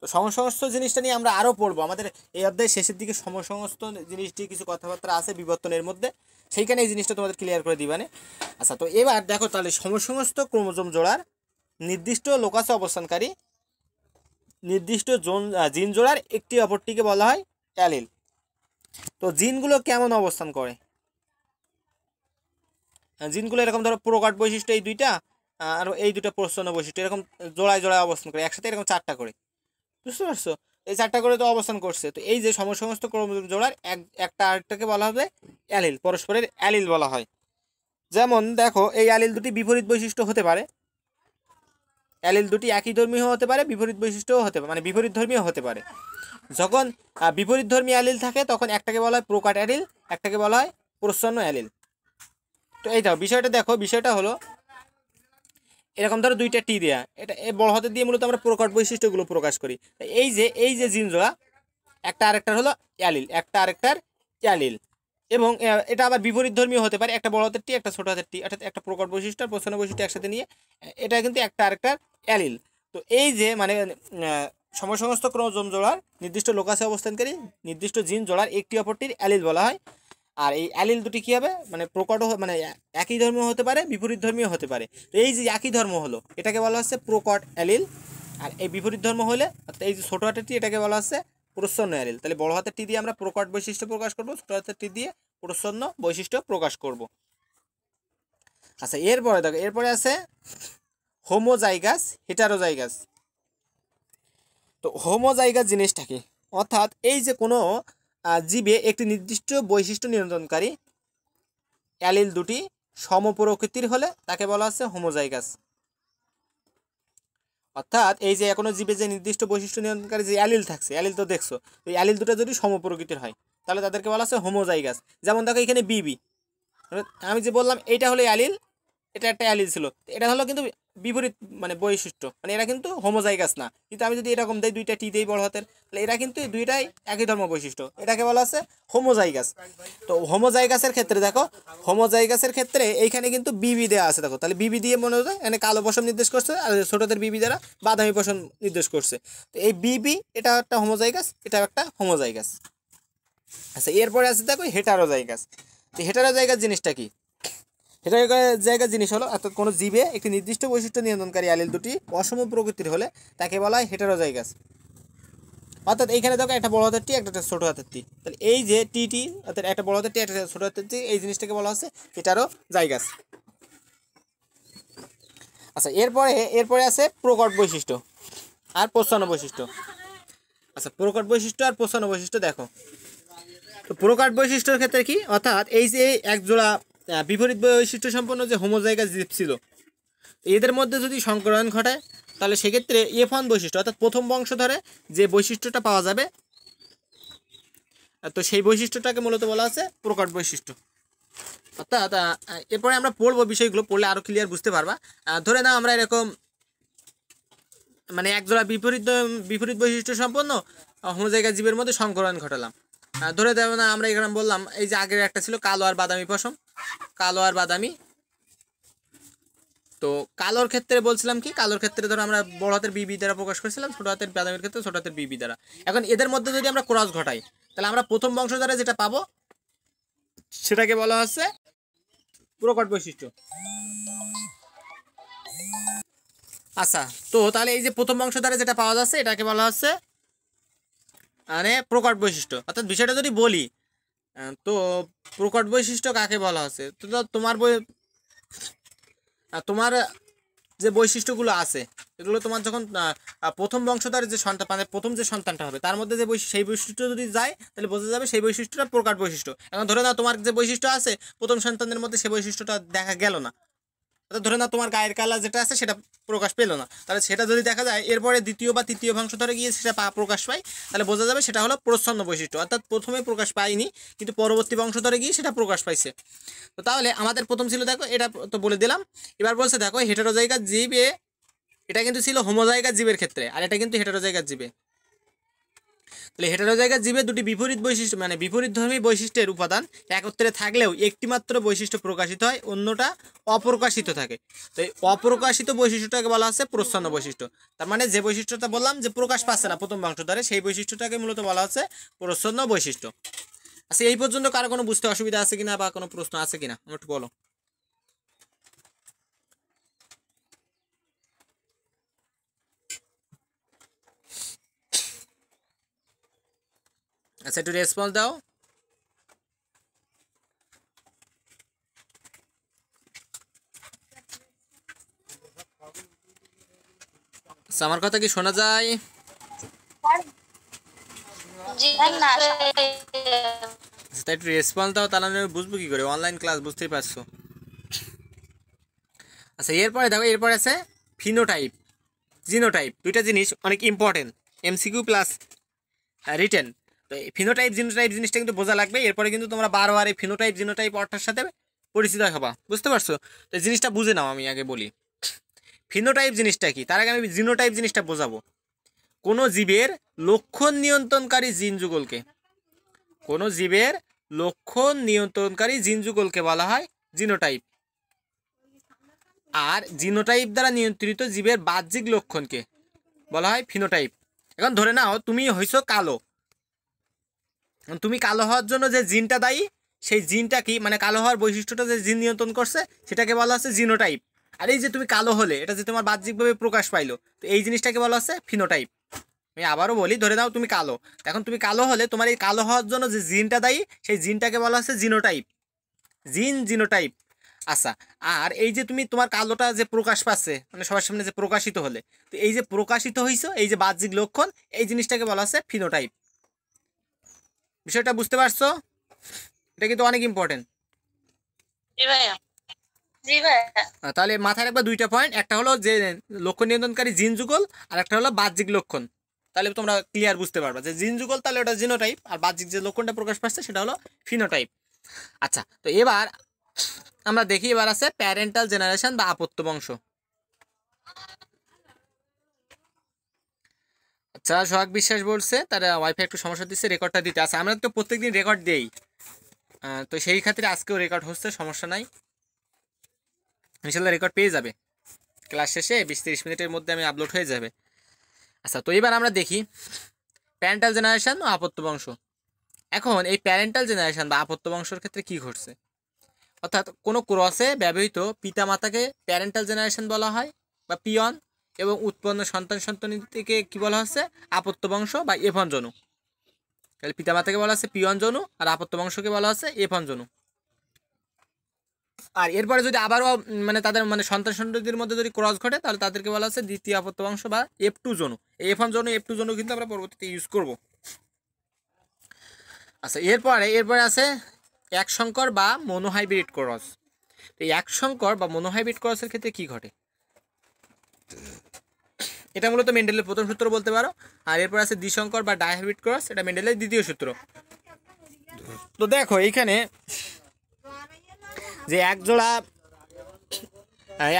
তো সমসমস্ত জিনিসটা নিয়ে আমরা আরও পড়বো আমাদের এই অধ্যায় শেষের দিকে সমসমস্ত জিনিসটি কিছু কথাবার্তা আছে বিবর্তনের মধ্যে সেইখানে এই জিনিসটা তোমাদের ক্লিয়ার করে দিবানে আচ্ছা তো এবার দেখো তাহলে সমসমস্ত ক্রোমোজোম জোড়ার নির্দিষ্ট লোকাসে অবস্থানকারী নির্দিষ্ট জোন জিন জোড়ার একটি অপরটিকে বলা হয় অ্যালিল তো জিনগুলো কেমন অবস্থান করে জিনগুলো এরকম ধরো প্রকাট বৈশিষ্ট্য এই দুইটা আর এই দুটো প্রচ্ছন্ন বৈশিষ্ট্য এরকম জোড়ায় জোড়ায় অবস্থান করে একসাথে এরকম চারটা করে বুঝতে পারছো এই চারটা করে তো অবস্থান করছে তো এই যে সমসমস্ত ক্রোমোজোম জোড়ার এক একটা আরেকটাকে বলা হবে অ্যালিল পরস্পরের অ্যালিল বলা হয় যেমন দেখো এই অ্যালিল দুটি বিপরীত বৈশিষ্ট্য হতে পারে অ্যালিল দুটি একই ধর্মীয় হতে পারে বিপরীত বৈশিষ্ট্যও হতে পারে মানে বিপরীত ধর্মীয় হতে পারে যখন বিপরীত ধর্মী অ্যালিল থাকে তখন একটাকে বলা হয় প্রোকাট অ্যালিল একটাকে বলা হয় প্রচ্ছন্ন অ্যালিল তো এইটাও বিষয়টা দেখো বিষয়টা হলো এরকম ধরো দুইটা টি দেয়া এটা এই বড় হাতে দিয়ে মূলত আমরা প্রকট বৈশিষ্ট্যগুলো প্রকাশ করি এই যে এই যে জিনজোড়া একটা আরেকটার হলো অ্যালিল একটা আরেকটার অ্যালিল এবং এটা আবার বিপরীত ধর্মীয় হতে পারে একটা বড় হাতের টি একটা ছোট হাতের টি অর্থাৎ একটা প্রকট বৈশিষ্ট্য আর প্রচ্ছন্ন বৈশিষ্ট্য একসাথে নিয়ে এটা কিন্তু একটা আরেকটার অ্যালিল তো এই যে মানে সময় সমস্ত ক্রমজম জোড়ার নির্দিষ্ট লোকাসে অবস্থানকারী নির্দিষ্ট জিন জোড়ার একটি অপরটির অ্যালিল বলা হয় আর এই অ্যালিল দুটি কী হবে মানে প্রকট মানে একই ধর্ম হতে পারে বিপরীত ধর্মীয় হতে পারে তো এই যে একই ধর্ম হলো এটাকে বলা হচ্ছে প্রকট অ্যালিল আর এই বিপরীত ধর্ম হলে অর্থাৎ এই যে ছোটো হাতের টি এটাকে বলা হচ্ছে প্রসন্ন অ্যালিল তাহলে বড় হাতের টি দিয়ে আমরা প্রকট বৈশিষ্ট্য প্রকাশ করবো ছোটো হাতের টি দিয়ে প্রসন্ন বৈশিষ্ট্য প্রকাশ করব আচ্ছা এরপরে দেখো এরপরে আছে হোমোজাইগাস হেটারোজাইগাস তো হোমোজাইগাস জিনিসটা জিনিসটাকে অর্থাৎ এই যে কোনো জীবে একটি নির্দিষ্ট বৈশিষ্ট্য নিয়ন্ত্রণকারী অ্যালিল দুটি সমপ্রকৃতির হলে তাকে বলা হচ্ছে হোমোজাইগাস অর্থাৎ এই যে এখনো জীবে যে নির্দিষ্ট বৈশিষ্ট্য নিয়ন্ত্রণকারী যে অ্যালিল থাকছে অ্যালিল তো দেখছো এই অ্যালিল দুটো যদি সমপ্রকৃতির হয় তাহলে তাদেরকে বলা হচ্ছে হোমোজাইগাস যেমন দেখো এখানে বিবি আমি যে বললাম এটা হলো অ্যালিল এটা একটা অ্যালিল ছিল এটা হলো কিন্তু বিপরীত মানে বৈশিষ্ট্য মানে এরা কিন্তু হোমোজাইগাস না কিন্তু আমি যদি এরকম দেই দুইটা টি দেই বড় হাতের তাহলে এরা কিন্তু দুইটাই একই ধর্ম বৈশিষ্ট্য এটাকে বলা আছে হোমোজাইগাস তো হোমোজাইগাসের ক্ষেত্রে দেখো হোমোজাইগাসের ক্ষেত্রে এইখানে কিন্তু বিবি দেওয়া আছে দেখো তাহলে বিবি দিয়ে মনে হতো এখানে কালো পশম নির্দেশ করছে আর ছোটোদের বিবি দ্বারা বাদামি পশম নির্দেশ করছে তো এই বিবি এটা একটা হোমোজাইগাস এটা একটা হোমোজাইগাস আচ্ছা এরপরে আছে দেখো হেটারোজাইগাস তো হেটারোজাইগাস জিনিসটা কি সেটা জায়গা জিনিস হলো অর্থাৎ কোনো জীবে একটি নির্দিষ্ট বৈশিষ্ট্য নিয়ন্ত্রণকারী আলিল দুটি অসম প্রকৃতির হলে তাকে বলা হয় হেটারোজাইগাস অর্থাৎ এইখানে দেখো একটা বড় হাতের টি একটা ছোট হাতের টি তাহলে এই যে টি টি অর্থাৎ একটা বড় হাতের একটা ছোট হাতের টি এই জিনিসটাকে বলা হচ্ছে হেটারো জায়গাস আচ্ছা এরপরে এরপরে আছে প্রকট বৈশিষ্ট্য আর প্রচ্ছন্ন বৈশিষ্ট্য আচ্ছা প্রকট বৈশিষ্ট্য আর প্রচ্ছন্ন বৈশিষ্ট্য দেখো তো প্রকট বৈশিষ্ট্যর ক্ষেত্রে কি অর্থাৎ এই যে এক জোড়া বিপরীত বৈশিষ্ট্য সম্পন্ন যে হোমোজাইগাস জীব ছিল এদের মধ্যে যদি সংক্রমণ ঘটায় তাহলে সেক্ষেত্রে এফ ওয়ান বৈশিষ্ট্য অর্থাৎ প্রথম বংশধরে যে বৈশিষ্ট্যটা পাওয়া যাবে তো সেই বৈশিষ্ট্যটাকে মূলত বলা আছে প্রকট বৈশিষ্ট্য অর্থাৎ এরপরে আমরা পড়বো বিষয়গুলো পড়লে আরও ক্লিয়ার বুঝতে পারবা ধরে নাও আমরা এরকম মানে একজোড়া বিপরীত বিপরীত বৈশিষ্ট্য সম্পন্ন জায়গা জীবের মধ্যে সংকরণ ঘটালাম ধরে দেব না আমরা এখানে বললাম এই যে আগের একটা ছিল কালো আর বাদামি পশম কালো আর বাদামি তো কালোর ক্ষেত্রে বলছিলাম কি কালোর ক্ষেত্রে ধরো আমরা বড় হাতের বিবি দ্বারা প্রকাশ করেছিলাম ছোটো হাতের বাদামের ক্ষেত্রে ছোটো হাতের বিবি দ্বারা এখন এদের মধ্যে যদি আমরা ক্রস ঘটাই তাহলে আমরা প্রথম বংশ দ্বারা যেটা পাবো সেটাকে বলা হচ্ছে প্রকট বৈশিষ্ট্য আচ্ছা তো তাহলে এই যে প্রথম বংশ দ্বারা যেটা পাওয়া যাচ্ছে এটাকে বলা হচ্ছে মানে প্রকট বৈশিষ্ট্য অর্থাৎ বিষয়টা যদি বলি তো প্রকট বৈশিষ্ট্য কাকে বলা হচ্ছে তো তোমার বই তোমার যে বৈশিষ্ট্যগুলো আছে এগুলো তোমার যখন প্রথম বংশধার যে সন্তান মানে প্রথম যে সন্তানটা হবে তার মধ্যে যে সেই বৈশিষ্ট্য যদি যায় তাহলে বোঝা যাবে সেই বৈশিষ্ট্যটা প্রকাট বৈশিষ্ট্য এখন ধরে নাও তোমার যে বৈশিষ্ট্য আছে প্রথম সন্তানের মধ্যে সেই বৈশিষ্ট্যটা দেখা গেল না ধরে না তোমার গায়ের কালার যেটা আছে সেটা প্রকাশ পেলো না তাহলে সেটা যদি দেখা যায় এরপরে দ্বিতীয় বা তৃতীয় ভাংশ ধরে গিয়ে সেটা প্রকাশ পায় তাহলে বোঝা যাবে সেটা হলো প্রচ্ছন্ন বৈশিষ্ট্য অর্থাৎ প্রথমে প্রকাশ পায়নি কিন্তু পরবর্তী বংশ ধরে গিয়ে সেটা প্রকাশ পাইছে তো তাহলে আমাদের প্রথম ছিল দেখো এটা তো বলে দিলাম এবার বলছে দেখো জায়গা জীবে এটা কিন্তু ছিল হোমোজাইগার জীবের ক্ষেত্রে আর এটা কিন্তু জায়গা জীবে তাহলে হেটারোজাইগাস জীবের দুটি বিপরীত বৈশিষ্ট্য মানে বিপরীত ধর্মী বৈশিষ্ট্যের উপাদান একত্রে থাকলেও একটিমাত্র বৈশিষ্ট্য প্রকাশিত হয় অন্যটা অপ্রকাশিত থাকে তো এই অপ্রকাশিত বৈশিষ্ট্যটাকে বলা হচ্ছে প্রচ্ছন্ন বৈশিষ্ট্য তার মানে যে বৈশিষ্ট্যটা বললাম যে প্রকাশ পাচ্ছে না প্রথম ধরে সেই বৈশিষ্ট্যটাকে মূলত বলা হচ্ছে প্রচ্ছন্ন বৈশিষ্ট্য আচ্ছা এই পর্যন্ত কারো কোনো বুঝতে অসুবিধা আছে কিনা বা কোনো প্রশ্ন আছে কিনা একটু বলো আচ্ছা একটু রেসপন্স দাও আচ্ছা, আমার কথা কি শোনা যায় আচ্ছা, দাও তাহলে বুঝবো কি করে অনলাইন ক্লাস বুঝতেই পারছো আচ্ছা এরপরে দেখো এরপরে আছে দুইটা জিনিস অনেক ইম্পর্টেন্ট এমসিকিউ প্লাস রিটেন তো এই ফিনোটাইপ জিনোটাইপ জিনিসটা কিন্তু বোঝা লাগবে এরপরে কিন্তু তোমরা বারবার এই ফিনোটাইপ জিনোটাইপ অর্থের সাথে পরিচিত হবা বুঝতে পারছো তো জিনিসটা বুঝে নাও আমি আগে বলি ফিনোটাইপ জিনিসটা কি তার আগে আমি জিনোটাইপ জিনিসটা বোঝাবো কোনো জীবের লক্ষণ নিয়ন্ত্রণকারী জিন যুগলকে কোনো জীবের লক্ষণ নিয়ন্ত্রণকারী জিন যুগলকে বলা হয় জিনোটাইপ আর জিনোটাইপ দ্বারা নিয়ন্ত্রিত জীবের বাহ্যিক লক্ষণকে বলা হয় ফিনোটাইপ এখন ধরে নাও তুমি হইছো কালো তুমি কালো হওয়ার জন্য যে জিনটা দায়ী সেই জিনটা কি মানে কালো হওয়ার বৈশিষ্ট্যটা যে জিন নিয়ন্ত্রণ করছে সেটাকে বলা হচ্ছে জিনোটাইপ আর এই যে তুমি কালো হলে এটা যে তোমার বাহ্যিকভাবে প্রকাশ পাইলো তো এই জিনিসটাকে বলা হচ্ছে ফিনোটাইপ আমি আবারও বলি ধরে নাও তুমি কালো এখন তুমি কালো হলে তোমার এই কালো হওয়ার জন্য যে জিনটা দায়ী সেই জিনটাকে বলা হচ্ছে জিনোটাইপ জিন জিনোটাইপ আচ্ছা আর এই যে তুমি তোমার কালোটা যে প্রকাশ পাচ্ছে মানে সবার সামনে যে প্রকাশিত হলে তো এই যে প্রকাশিত হয়েছে এই যে বাহ্যিক লক্ষণ এই জিনিসটাকে বলা হচ্ছে ফিনোটাইপ বিষয়টা বুঝতে পারছো এটা কিন্তু অনেক ইম্পর্টেন্ট তাহলে মাথায় রাখবা দুইটা পয়েন্ট একটা হলো যে লক্ষণ নিয়ন্ত্রণকারী জিন যুগল আর একটা হলো বাহ্যিক লক্ষণ তাহলে তোমরা ক্লিয়ার বুঝতে পারবা যে জিন যুগল তাহলে ওটা জিনোটাইপ আর বাহ্যিক যে লক্ষণটা প্রকাশ পাচ্ছে সেটা হলো ফিনোটাইপ আচ্ছা তো এবার আমরা দেখি এবার আছে প্যারেন্টাল জেনারেশন বা আপত্ত বংশ যারা সোহাগ বিশ্বাস বলছে তারা ওয়াইফাই একটু সমস্যা দিচ্ছে রেকর্ডটা দিতে আছে আমরা তো প্রত্যেকদিন রেকর্ড দেই তো সেই খাতিরে আজকেও রেকর্ড হচ্ছে সমস্যা নাই ইনশাল্লাহ রেকর্ড পেয়ে যাবে ক্লাস শেষে বিশ তিরিশ মিনিটের মধ্যে আমি আপলোড হয়ে যাবে আচ্ছা তো এবার আমরা দেখি প্যারেন্টাল জেনারেশান ও আপত্ত বংশ এখন এই প্যারেন্টাল জেনারেশান বা আপত্ত বংশের ক্ষেত্রে কি ঘটছে অর্থাৎ কোনো ক্রসে ব্যবহৃত পিতামাতাকে প্যারেন্টাল জেনারেশান বলা হয় বা পিয়ন এবং উৎপন্ন সন্তান সন্তানীকে কি বলা হচ্ছে আপত্য বংশ বা এফন জনু তাহলে পিতামাতাকে বলা হচ্ছে পিয়ন জনু আর আপত্য বংশকে বলা হচ্ছে এফন জনু আর এরপরে যদি আবারও মানে তাদের মানে সন্তান সন্ততির মধ্যে যদি ক্রস ঘটে তাহলে তাদেরকে বলা হচ্ছে দ্বিতীয় আপত্য বংশ বা এফ টু জনু এই জনু এফ টু জনু কিন্তু আমরা পরবর্তীতে ইউজ করব আচ্ছা এরপরে এরপরে আছে এক শঙ্কর বা মনোহাইব্রিড ক্রস এই এক শঙ্কর বা মনোহাইব্রিড ক্রসের ক্ষেত্রে কি ঘটে এটা মূলত মেন্ডেলের প্রথম সূত্র বলতে পারো আর এরপর আছে দ্বিশঙ্কর বা ডায়াবিট ক্রস এটা মেন্ডেলের দ্বিতীয় সূত্র তো দেখো এইখানে যে এক জোড়া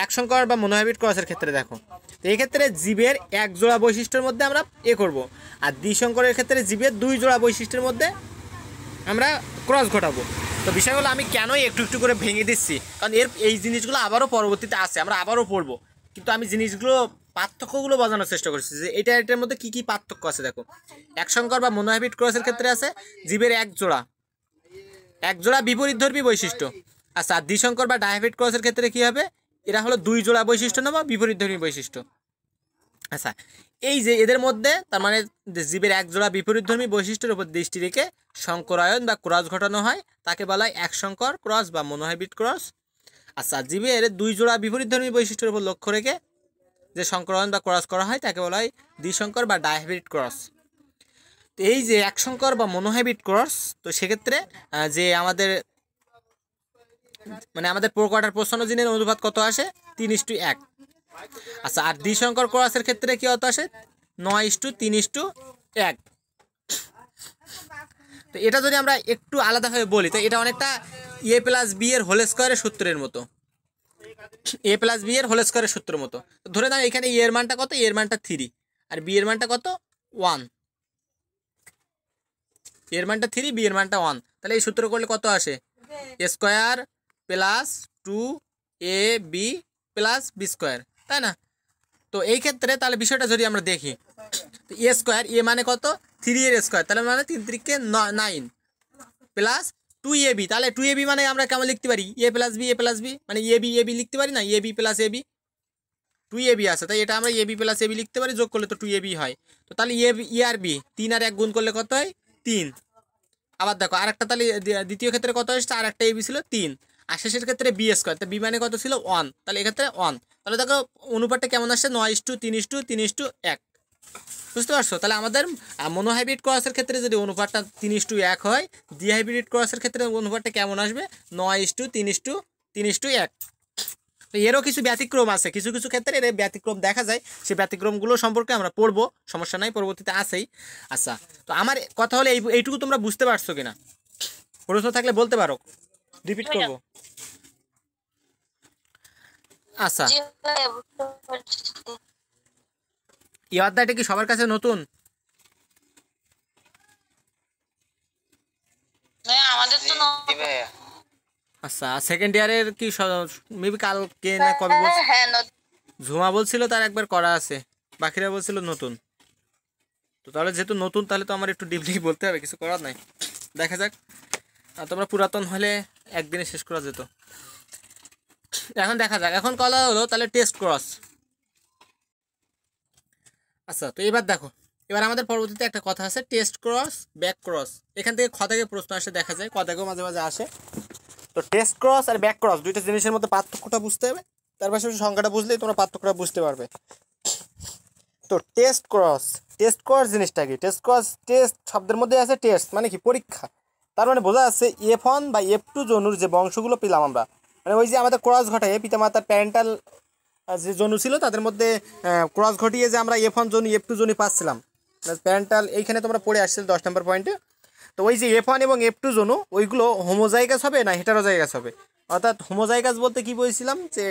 এক সংকর বা মনোহাবিট ক্রসের ক্ষেত্রে দেখো তো এই ক্ষেত্রে জীবের এক জোড়া বৈশিষ্ট্যের মধ্যে আমরা এ করব আর দ্বিশঙ্করের ক্ষেত্রে জীবের দুই জোড়া বৈশিষ্ট্যের মধ্যে আমরা ক্রস ঘটাবো তো বিষয় হলো আমি কেন একটু একটু করে ভেঙে দিচ্ছি কারণ এর এই জিনিসগুলো আবারও পরবর্তীতে আসে আমরা আবারও পড়বো কিন্তু আমি জিনিসগুলো পার্থক্যগুলো বোঝানোর চেষ্টা করছি যে এটা এটার মধ্যে কি কি পার্থক্য আছে দেখো শঙ্কর বা মনোহাবিট ক্রসের ক্ষেত্রে আছে জীবের এক জোড়া এক জোড়া বিপরীত ধর্মী বৈশিষ্ট্য আচ্ছা দ্বিসংকর বা ডায়াবেট ক্রসের ক্ষেত্রে কি হবে এরা হলো দুই জোড়া বৈশিষ্ট্য না বিপরীত ধর্মী বৈশিষ্ট্য আচ্ছা এই যে এদের মধ্যে তার মানে জীবের এক জোড়া বিপরীতধর্মী বৈশিষ্ট্যের উপর দৃষ্টি রেখে শঙ্করায়ন বা ক্রস ঘটানো হয় তাকে বলা হয় এক শঙ্কর ক্রস বা মনোহাবিট ক্রস আচ্ছা জীবের দুই জোড়া ধর্মী বৈশিষ্ট্যের উপর লক্ষ্য রেখে যে সংক্রমণ বা ক্রস করা হয় তাকে বলা হয় দ্বিশঙ্কর বা ডায়াহাইব্রিড ক্রস তো এই যে এক শঙ্কর বা মনোহাইব্রিড ক্রস তো সেক্ষেত্রে যে আমাদের মানে আমাদের প্রশ্ন জিনের অনুপাত কত আসে তিন ইস্টু টু এক আচ্ছা আর দ্বিশঙ্কর ক্রসের ক্ষেত্রে কী অত আসে নয় ইস্টু টু তিন ইস্টু টু এক তো এটা যদি আমরা একটু আলাদাভাবে বলি তো এটা অনেকটা এ প্লাস বি এর হোল স্কোয়ারের সূত্রের মতো এ প্লাস বি এর হোল স্কোয়ারের সূত্র মতো ধরে নাও এখানে e এর মানটা কত এর মানটা থ্রি আর বি এর মানটা কত ওয়ান এর মানটা থ্রি বি এর মানটা ওয়ান তাহলে এই সূত্র করলে কত আসে A square plus two A B plus B square তাই না তো এই ক্ষেত্রে তাহলে বিষয়টা যদি আমরা দেখি তো এ স্কোয়ার এ মানে কত থ্রি এর স্কোয়ার তাহলে মানে তিন ত্রিকে nine plus two A B তাহলে টু এ বি মানে আমরা কেমন লিখতে পারি A plus B A plus B মানে এ বি এ বি লিখতে পারি না A B plus A B two A B আছে তাই এটা আমরা A B plus A B লিখতে পারি যোগ করলে তো টু এ বি হয় তো তাহলে এ ই e আর বি তিন আর এক গুণ করলে কত হয় তিন আবার দেখো আরেকটা তাহলে দ্বিতীয় ক্ষেত্রে কত এসেছে আর একটা বি ছিল তিন আর শেষের ক্ষেত্রে বি এস স্কোয়ার তো বি মানে কত ছিল ওয়ান তাহলে এক্ষেত্রে ওয়ান তাহলে দেখো অনুপাতটা কেমন আসছে নয় ইস টু তিন ইস টু তিন ইস টু এক বুঝতে পারছো তাহলে আমাদের মনোহাইব্রিড ক্রসের ক্ষেত্রে যদি অনুপাতটা তিন ইস টু এক হয় ডিহাইব্রিড ক্রসের ক্ষেত্রে অনুপাতটা কেমন আসবে নয় ইস টু তিন ইস টু তিন ইস টু এক এরও কিছু ব্যতিক্রম আছে কিছু কিছু ক্ষেত্রে এর ব্যতিক্রম দেখা যায় সেই ব্যতিক্রমগুলো সম্পর্কে আমরা পড়বো সমস্যা নাই পরবর্তীতে আসেই আচ্ছা তো আমার কথা হলে এই এইটুকু তোমরা বুঝতে পারছো কিনা প্রশ্ন থাকলে বলতে পারো রিপিট করবো আচ্ছা এই অধ্যায়টা কি সবার কাছে নতুন হ্যাঁ, আচ্ছা সেকেন্ড ইয়ারের কি মেবি কালকে না হ্যাঁ, কবে হ্যাঁ, ঝুমা বলছিল তার একবার করা আছে বাকিরা বলছিল নতুন তো তাহলে যেহেতু নতুন তাহলে তো আমার একটু ডিপলি বলতে হবে কিছু করার নাই দেখা যাক আর তোমরা পুরাতন হলে একদিনে শেষ করা যেত এখন দেখা যাক এখন কলা হলো তাহলে টেস্ট ক্রস আচ্ছা তো এবার দেখো এবার আমাদের পরবর্তীতে একটা কথা আছে টেস্ট ক্রস ব্যাক ক্রস এখান থেকে খ প্রশ্ন আসে দেখা যায় ক মাঝে মাঝে আসে তো টেস্ট ক্রস আর ব্যাক ক্রস দুইটা জিনিসের মধ্যে পার্থক্যটা বুঝতে হবে তার পাশাপাশি সংখ্যাটা বুঝলেই তোমরা পার্থক্যটা বুঝতে পারবে তো টেস্ট ক্রস টেস্ট ক্রস জিনিসটা কি টেস্ট ক্রস টেস্ট শব্দের মধ্যে আছে টেস্ট মানে কি পরীক্ষা তার মানে বোঝা যাচ্ছে এফ ওয়ান বা এফ টু জনুর যে বংশগুলো পেলাম আমরা মানে ওই যে আমাদের ক্রস ঘটায় পিতামাতার প্যারেন্টাল যে জনু ছিল তাদের মধ্যে ক্রস ঘটিয়ে যে আমরা এফ ওয়ান জনু এফ টু জোনি পাচ্ছিলাম প্যারেন্টাল এইখানে তোমরা পড়ে আসছিল দশ নম্বর পয়েন্টে তো ওই যে এফ ওয়ান এবং এফ টু জনু ওইগুলো হোমোজাইগাস হবে না জায়গাস হবে অর্থাৎ হোমোজাইগাস বলতে কি বলছিলাম যে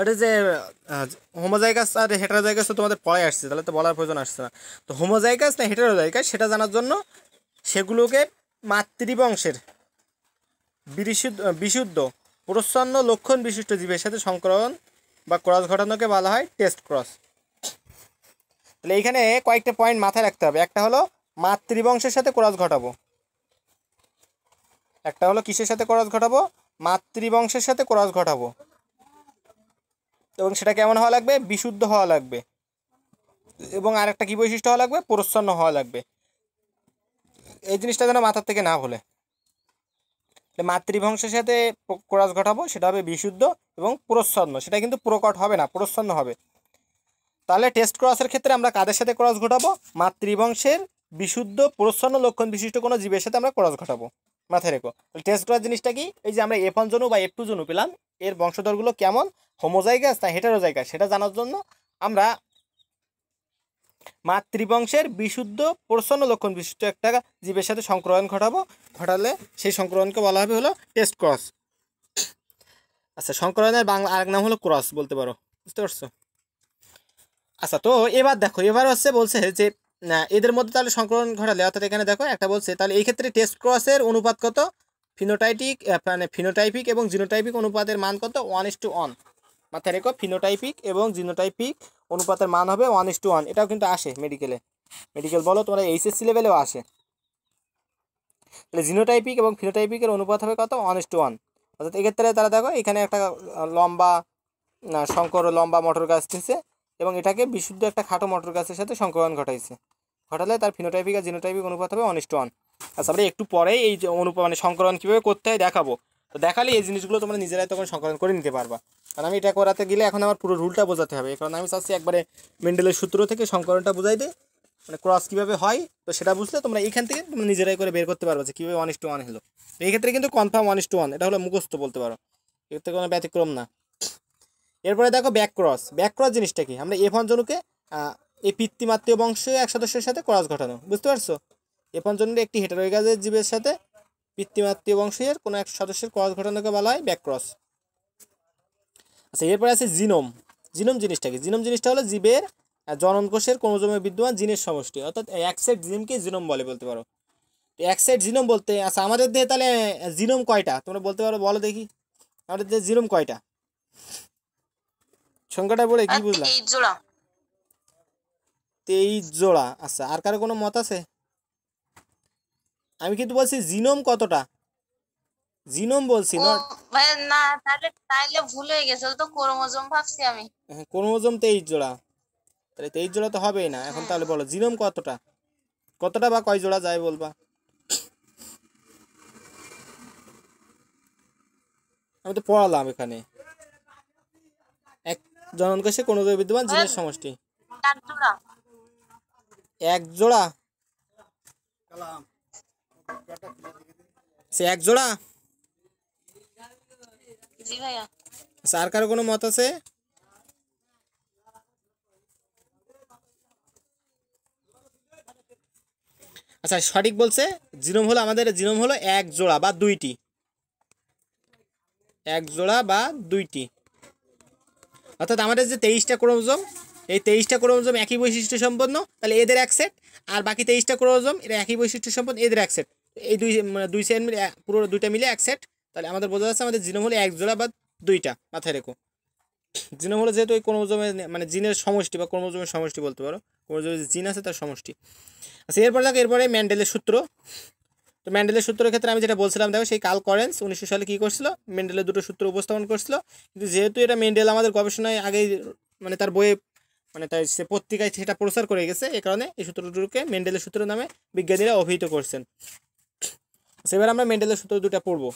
ওটা যে হোমোজাইগাস আর জায়গাস তো তোমাদের পড়ে আসছে তাহলে তো বলার প্রয়োজন আসছে না তো হোমোজাইগাস না জায়গা সেটা জানার জন্য সেগুলোকে মাতৃবংশের বিশুদ্ধ প্রচ্ছন্ন লক্ষণ বিশিষ্ট জীবের সাথে সংকরণ বা ক্রস ঘটানোকে বলা হয় টেস্ট ক্রস তাহলে এইখানে কয়েকটা পয়েন্ট মাথায় রাখতে হবে একটা হলো মাতৃবংশের সাথে ক্রস ঘটাবো একটা হলো কিসের সাথে ক্রস ঘটাবো মাতৃবংশের সাথে ক্রস ঘটাবো এবং সেটা কেমন হওয়া লাগবে বিশুদ্ধ হওয়া লাগবে এবং আরেকটা কী বৈশিষ্ট্য হওয়া লাগবে প্রচ্ছন্ন হওয়া লাগবে এই জিনিসটা যেন মাথার থেকে না ভোলে মাতৃভংশের সাথে ক্রস ঘটাবো সেটা হবে বিশুদ্ধ এবং প্রচ্ছন্ন সেটা কিন্তু প্রকট হবে না প্রচ্ছন্ন হবে তাহলে টেস্ট ক্রসের ক্ষেত্রে আমরা কাদের সাথে ক্রস ঘটাবো মাতৃবংশের বিশুদ্ধ প্রচ্ছন্ন লক্ষণ বিশিষ্ট কোনো জীবের সাথে আমরা ক্রস ঘটাবো মাথায় রেখো টেস্ট ক্রস জিনিসটা কি এই যে আমরা এফ জনু বা এফ টু জনু পেলাম এর বংশধরগুলো কেমন হোমোজাইগাস না হেটারোজাইগাস সেটা জানার জন্য আমরা মাতৃবংশের বিশুদ্ধ প্রসন্ন লক্ষণ বিশিষ্ট একটা জীবের সাথে সংক্রমণ ঘটাবো ঘটালে সেই সংক্রমণকে বলা হবে হলো টেস্ট ক্রস আচ্ছা সংক্রমণের বাংলা আরেক নাম হলো ক্রস বলতে পারো বুঝতে পারছো আচ্ছা তো এবার দেখো এবার হচ্ছে বলছে যে এদের মধ্যে তাহলে সংক্রমণ ঘটালে অর্থাৎ এখানে দেখো একটা বলছে তাহলে এই ক্ষেত্রে টেস্ট ক্রসের অনুপাত কত ফিনোটাইটিক মানে ফিনোটাইপিক এবং জিনোটাইপিক অনুপাতের মান কত ওয়ান ইস টু ওয়ান মাথায় রেখো ফিনোটাইপিক এবং জিনোটাইপিক অনুপাতের মান হবে ওয়ান ইস টু ওয়ান এটাও কিন্তু আসে মেডিকেলে মেডিকেল বলো তোমরা এইচএসসি লেভেলেও আসে তাহলে জিনোটাইপিক এবং ফিনোটাইপিকের অনুপাত হবে কত ওয়ান ইস টু ওয়ান অর্থাৎ এক্ষেত্রে তারা দেখো এখানে একটা লম্বা শঙ্কর লম্বা মটর গাছ নিছে এবং এটাকে বিশুদ্ধ একটা খাটো মটর গাছের সাথে সংক্রমণ ঘটাইছে ঘটালে তার ফিনোটাইপিক আর জিনোটাইপিক অনুপাত হবে ওয়ান ইস টু ওয়ান আচ্ছা আমরা একটু পরেই এই অনুপাত মানে সংকরণ কীভাবে করতে হয় দেখাবো তো দেখালে এই জিনিসগুলো তোমরা নিজেরাই তখন সংকলন করে নিতে পারবা কারণ আমি এটা করাতে গেলে এখন আমার পুরো রুলটা বোঝাতে হবে কারণ আমি চাচ্ছি একবারে মেন্ডেলের সূত্র থেকে সংকরণটা বোঝাই দিই মানে ক্রস কীভাবে হয় তো সেটা বুঝলে তোমরা এখান থেকে তোমরা নিজেরাই করে বের করতে পারবে যে কীভাবে ওয়ান ইস টু ওয়ান হলো এই ক্ষেত্রে কিন্তু confirm one is to one এটা হলো মুখস্থ বলতে পারো এক্ষেত্রে কোনো ব্যতিক্রম না এরপরে দেখো ব্যাক ক্রস ব্যাক ক্রস জিনিসটা কি আমরা এফ জনুকে এই পিতৃমাতৃ বংশ এক সদস্যের সাথে ক্রস ঘটানো বুঝতে পারছো এফ জনুর একটি হেটারোগাজের জীবের সাথে পিতৃমাতৃ বংশের কোনো এক সদস্যের ক্রস ঘটানোকে বলা হয় ব্যাক ক্রস আচ্ছা এরপরে আছে জিনোম জিনোম জিনিসটা কি জিনোম জিনিসটা হলো জীবের জননকোষের ক্রোমোজোমে বিদ্যমান জিনের সমষ্টি অর্থাৎ একসেট জিনকে জিনোম বলে বলতে পারো একসেট জিনোম বলতে আচ্ছা আমাদের দেহে তাহলে জিনোম কয়টা তোমরা বলতে পারো বলো দেখি আমাদের দেহে জিনোম কয়টা সংখ্যাটা বলে কি বুঝলাম তেইশ জোড়া আচ্ছা আর কারো কোনো মত আছে আমি কিন্তু বলছি জিনোম কতটা জিনোম বলছি নট না তাহলে তাহলে ভুল হয়ে গেছে তো ক্রোমোজোম ভাবছি আমি হ্যাঁ, ক্রোমোজোম 23 জোড়া তাহলে 23 জোড়া তো হবেই না এখন তাহলে বলো হ্যাঁ। জিনোম কতটা কতটা বা কয় জোড়া যায় বলবা আমি তো পড়ালাম এখানে এক কোন কোনো বিদ্যমান জিনের সমষ্টি এক জোড়া সে এক জোড়া ভাইয়া সরকার আচ্ছা, কোনো মত আছে আচ্ছা সঠিক বলছে জিনোম হলো আমাদের জিনোম হলো এক জোড়া বা দুইটি এক জোড়া বা দুইটি অর্থাৎ আমাদের যে তেইশটা ক্রোমোজোম এই তেইশটা ক্রোমোজোম একই বৈশিষ্ট্য সম্পন্ন তাহলে এদের এক সেট আর বাকি তেইশটা ক্রোমোজোম এরা একই বৈশিষ্ট্য সম্পন্ন এদের এক সেট এই দুই মানে দুই সেট মিলে পুরো দুইটা মিলে এক সেট তাহলে আমাদের বোঝা যাচ্ছে আমাদের জিনোম হলো এক জোড়া বা দুইটা মাথায় রেখো জিনোম হলো যেহেতু ওই ক্রোমোজোমের মানে জিনের সমষ্টি বা ক্রোমোজোমের সমষ্টি বলতে পারো ক্রোমোজোমের জিন আছে তার সমষ্টি আচ্ছা এরপরে দেখো এরপরে ম্যান্ডেলের সূত্র তো ম্যান্ডেলের সূত্রের ক্ষেত্রে আমি যেটা বলছিলাম দেখো সেই কাল করেন্স উনিশশো সালে কী করছিল ম্যান্ডেলের দুটো সূত্র উপস্থাপন করছিল কিন্তু যেহেতু এটা ম্যান্ডেল আমাদের গবেষণায় আগেই মানে তার বইয়ে মানে তাই সে পত্রিকায় সেটা প্রচার করে গেছে এ কারণে এই সূত্রটুকুকে ম্যান্ডেলের সূত্র নামে বিজ্ঞানীরা অভিহিত করছেন আচ্ছা, এবার আমরা ম্যান্ডেলের সূত্র দুটা পড়বো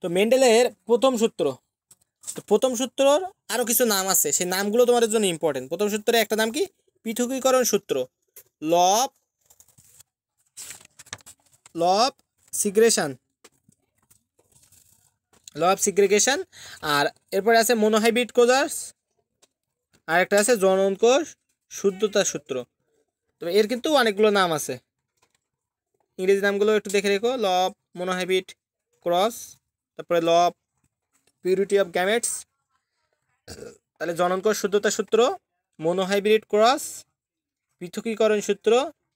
তো মেন্ডেলের প্রথম সূত্র তো প্রথম সূত্রর আরও কিছু নাম আছে সেই নামগুলো তোমাদের জন্য ইম্পর্টেন্ট প্রথম সূত্রে একটা নাম কি পৃথকীকরণ সূত্র লব লব সিগ্রেশন ল অফ আর এরপরে আছে মনোহাইব্রিড কোজার্স আর একটা আছে জননক শুদ্ধতা সূত্র তো এর কিন্তু অনেকগুলো নাম আছে ইংরেজি নামগুলো একটু দেখে রেখো লব মনোহাইবিট মনোহাইব্রিড ক্রস তারপরে law of purity of gametes তাহলে জননকর শুদ্ধতা সূত্র মনোহাইব্রিড ক্রস পৃথকীকরণ সূত্র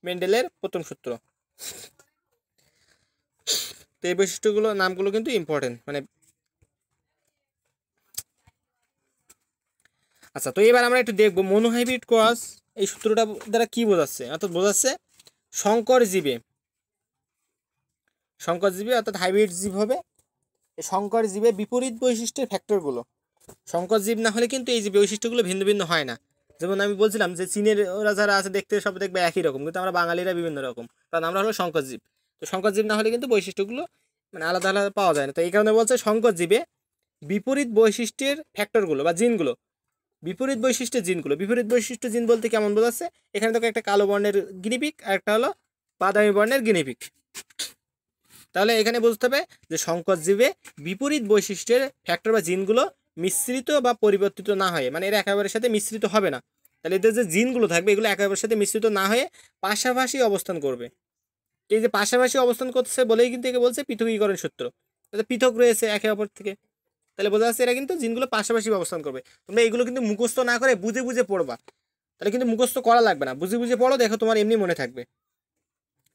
মেন্ডেলের প্রথম সূত্র তো এই বৈশিষ্ট্যগুলো নামগুলো কিন্তু ইম্পর্টেন্ট মানে আচ্ছা তো এবার আমরা একটু দেখবো মনোহাইব্রিড ক্রস এই সূত্রটা দ্বারা কি বোঝাচ্ছে অর্থাৎ বোঝাচ্ছে শঙ্কর জীবে শঙ্কর জীবে অর্থাৎ হাইব্রিড জীব হবে শঙ্কর জীবে বিপরীত বৈশিষ্ট্যের ফ্যাক্টরগুলো শঙ্কর জীব না হলে কিন্তু এই যে বৈশিষ্ট্যগুলো ভিন্ন ভিন্ন হয় না যেমন আমি বলছিলাম যে চীনের ওরা যারা আছে দেখতে সব দেখবে একই রকম কিন্তু আমরা বাঙালিরা বিভিন্ন রকম কারণ আমরা হলো শঙ্কর জীব তো শঙ্কর জীব না হলে কিন্তু বৈশিষ্ট্যগুলো মানে আলাদা আলাদা পাওয়া যায় না তো এই কারণে বলছে শঙ্কর জীবে বিপরীত বৈশিষ্ট্যের ফ্যাক্টরগুলো বা জিনগুলো বিপরীত বৈশিষ্ট্যের জিনগুলো বিপরীত বৈশিষ্ট্য জিন বলতে কেমন বোঝাচ্ছে এখানে দেখো একটা কালো বর্ণের গিনিপিক আর একটা হলো বাদামি বর্ণের গিনিপিক তাহলে এখানে বুঝতে হবে যে সংকর জীবে বিপরীত বৈশিষ্ট্যের ফ্যাক্টর বা জিনগুলো মিশ্রিত বা পরিবর্তিত না হয়ে মানে এরা একেবারের সাথে মিশ্রিত হবে না তাহলে এদের যে জিনগুলো থাকবে এগুলো একেবারের সাথে মিশ্রিত না হয়ে পাশাপাশি অবস্থান করবে এই যে পাশাপাশি অবস্থান করছে বলেই কিন্তু একে বলছে পৃথকীকরণ সূত্র তাহলে পৃথক রয়েছে একে অপর থেকে তাহলে বোঝা যাচ্ছে এরা কিন্তু জিনগুলো পাশাপাশি অবস্থান করবে তোমরা এগুলো কিন্তু মুখস্থ না করে বুঝে বুঝে পড়বা তাহলে কিন্তু মুখস্থ করা লাগবে না বুঝে বুঝে পড়ো দেখো তোমার এমনি মনে থাকবে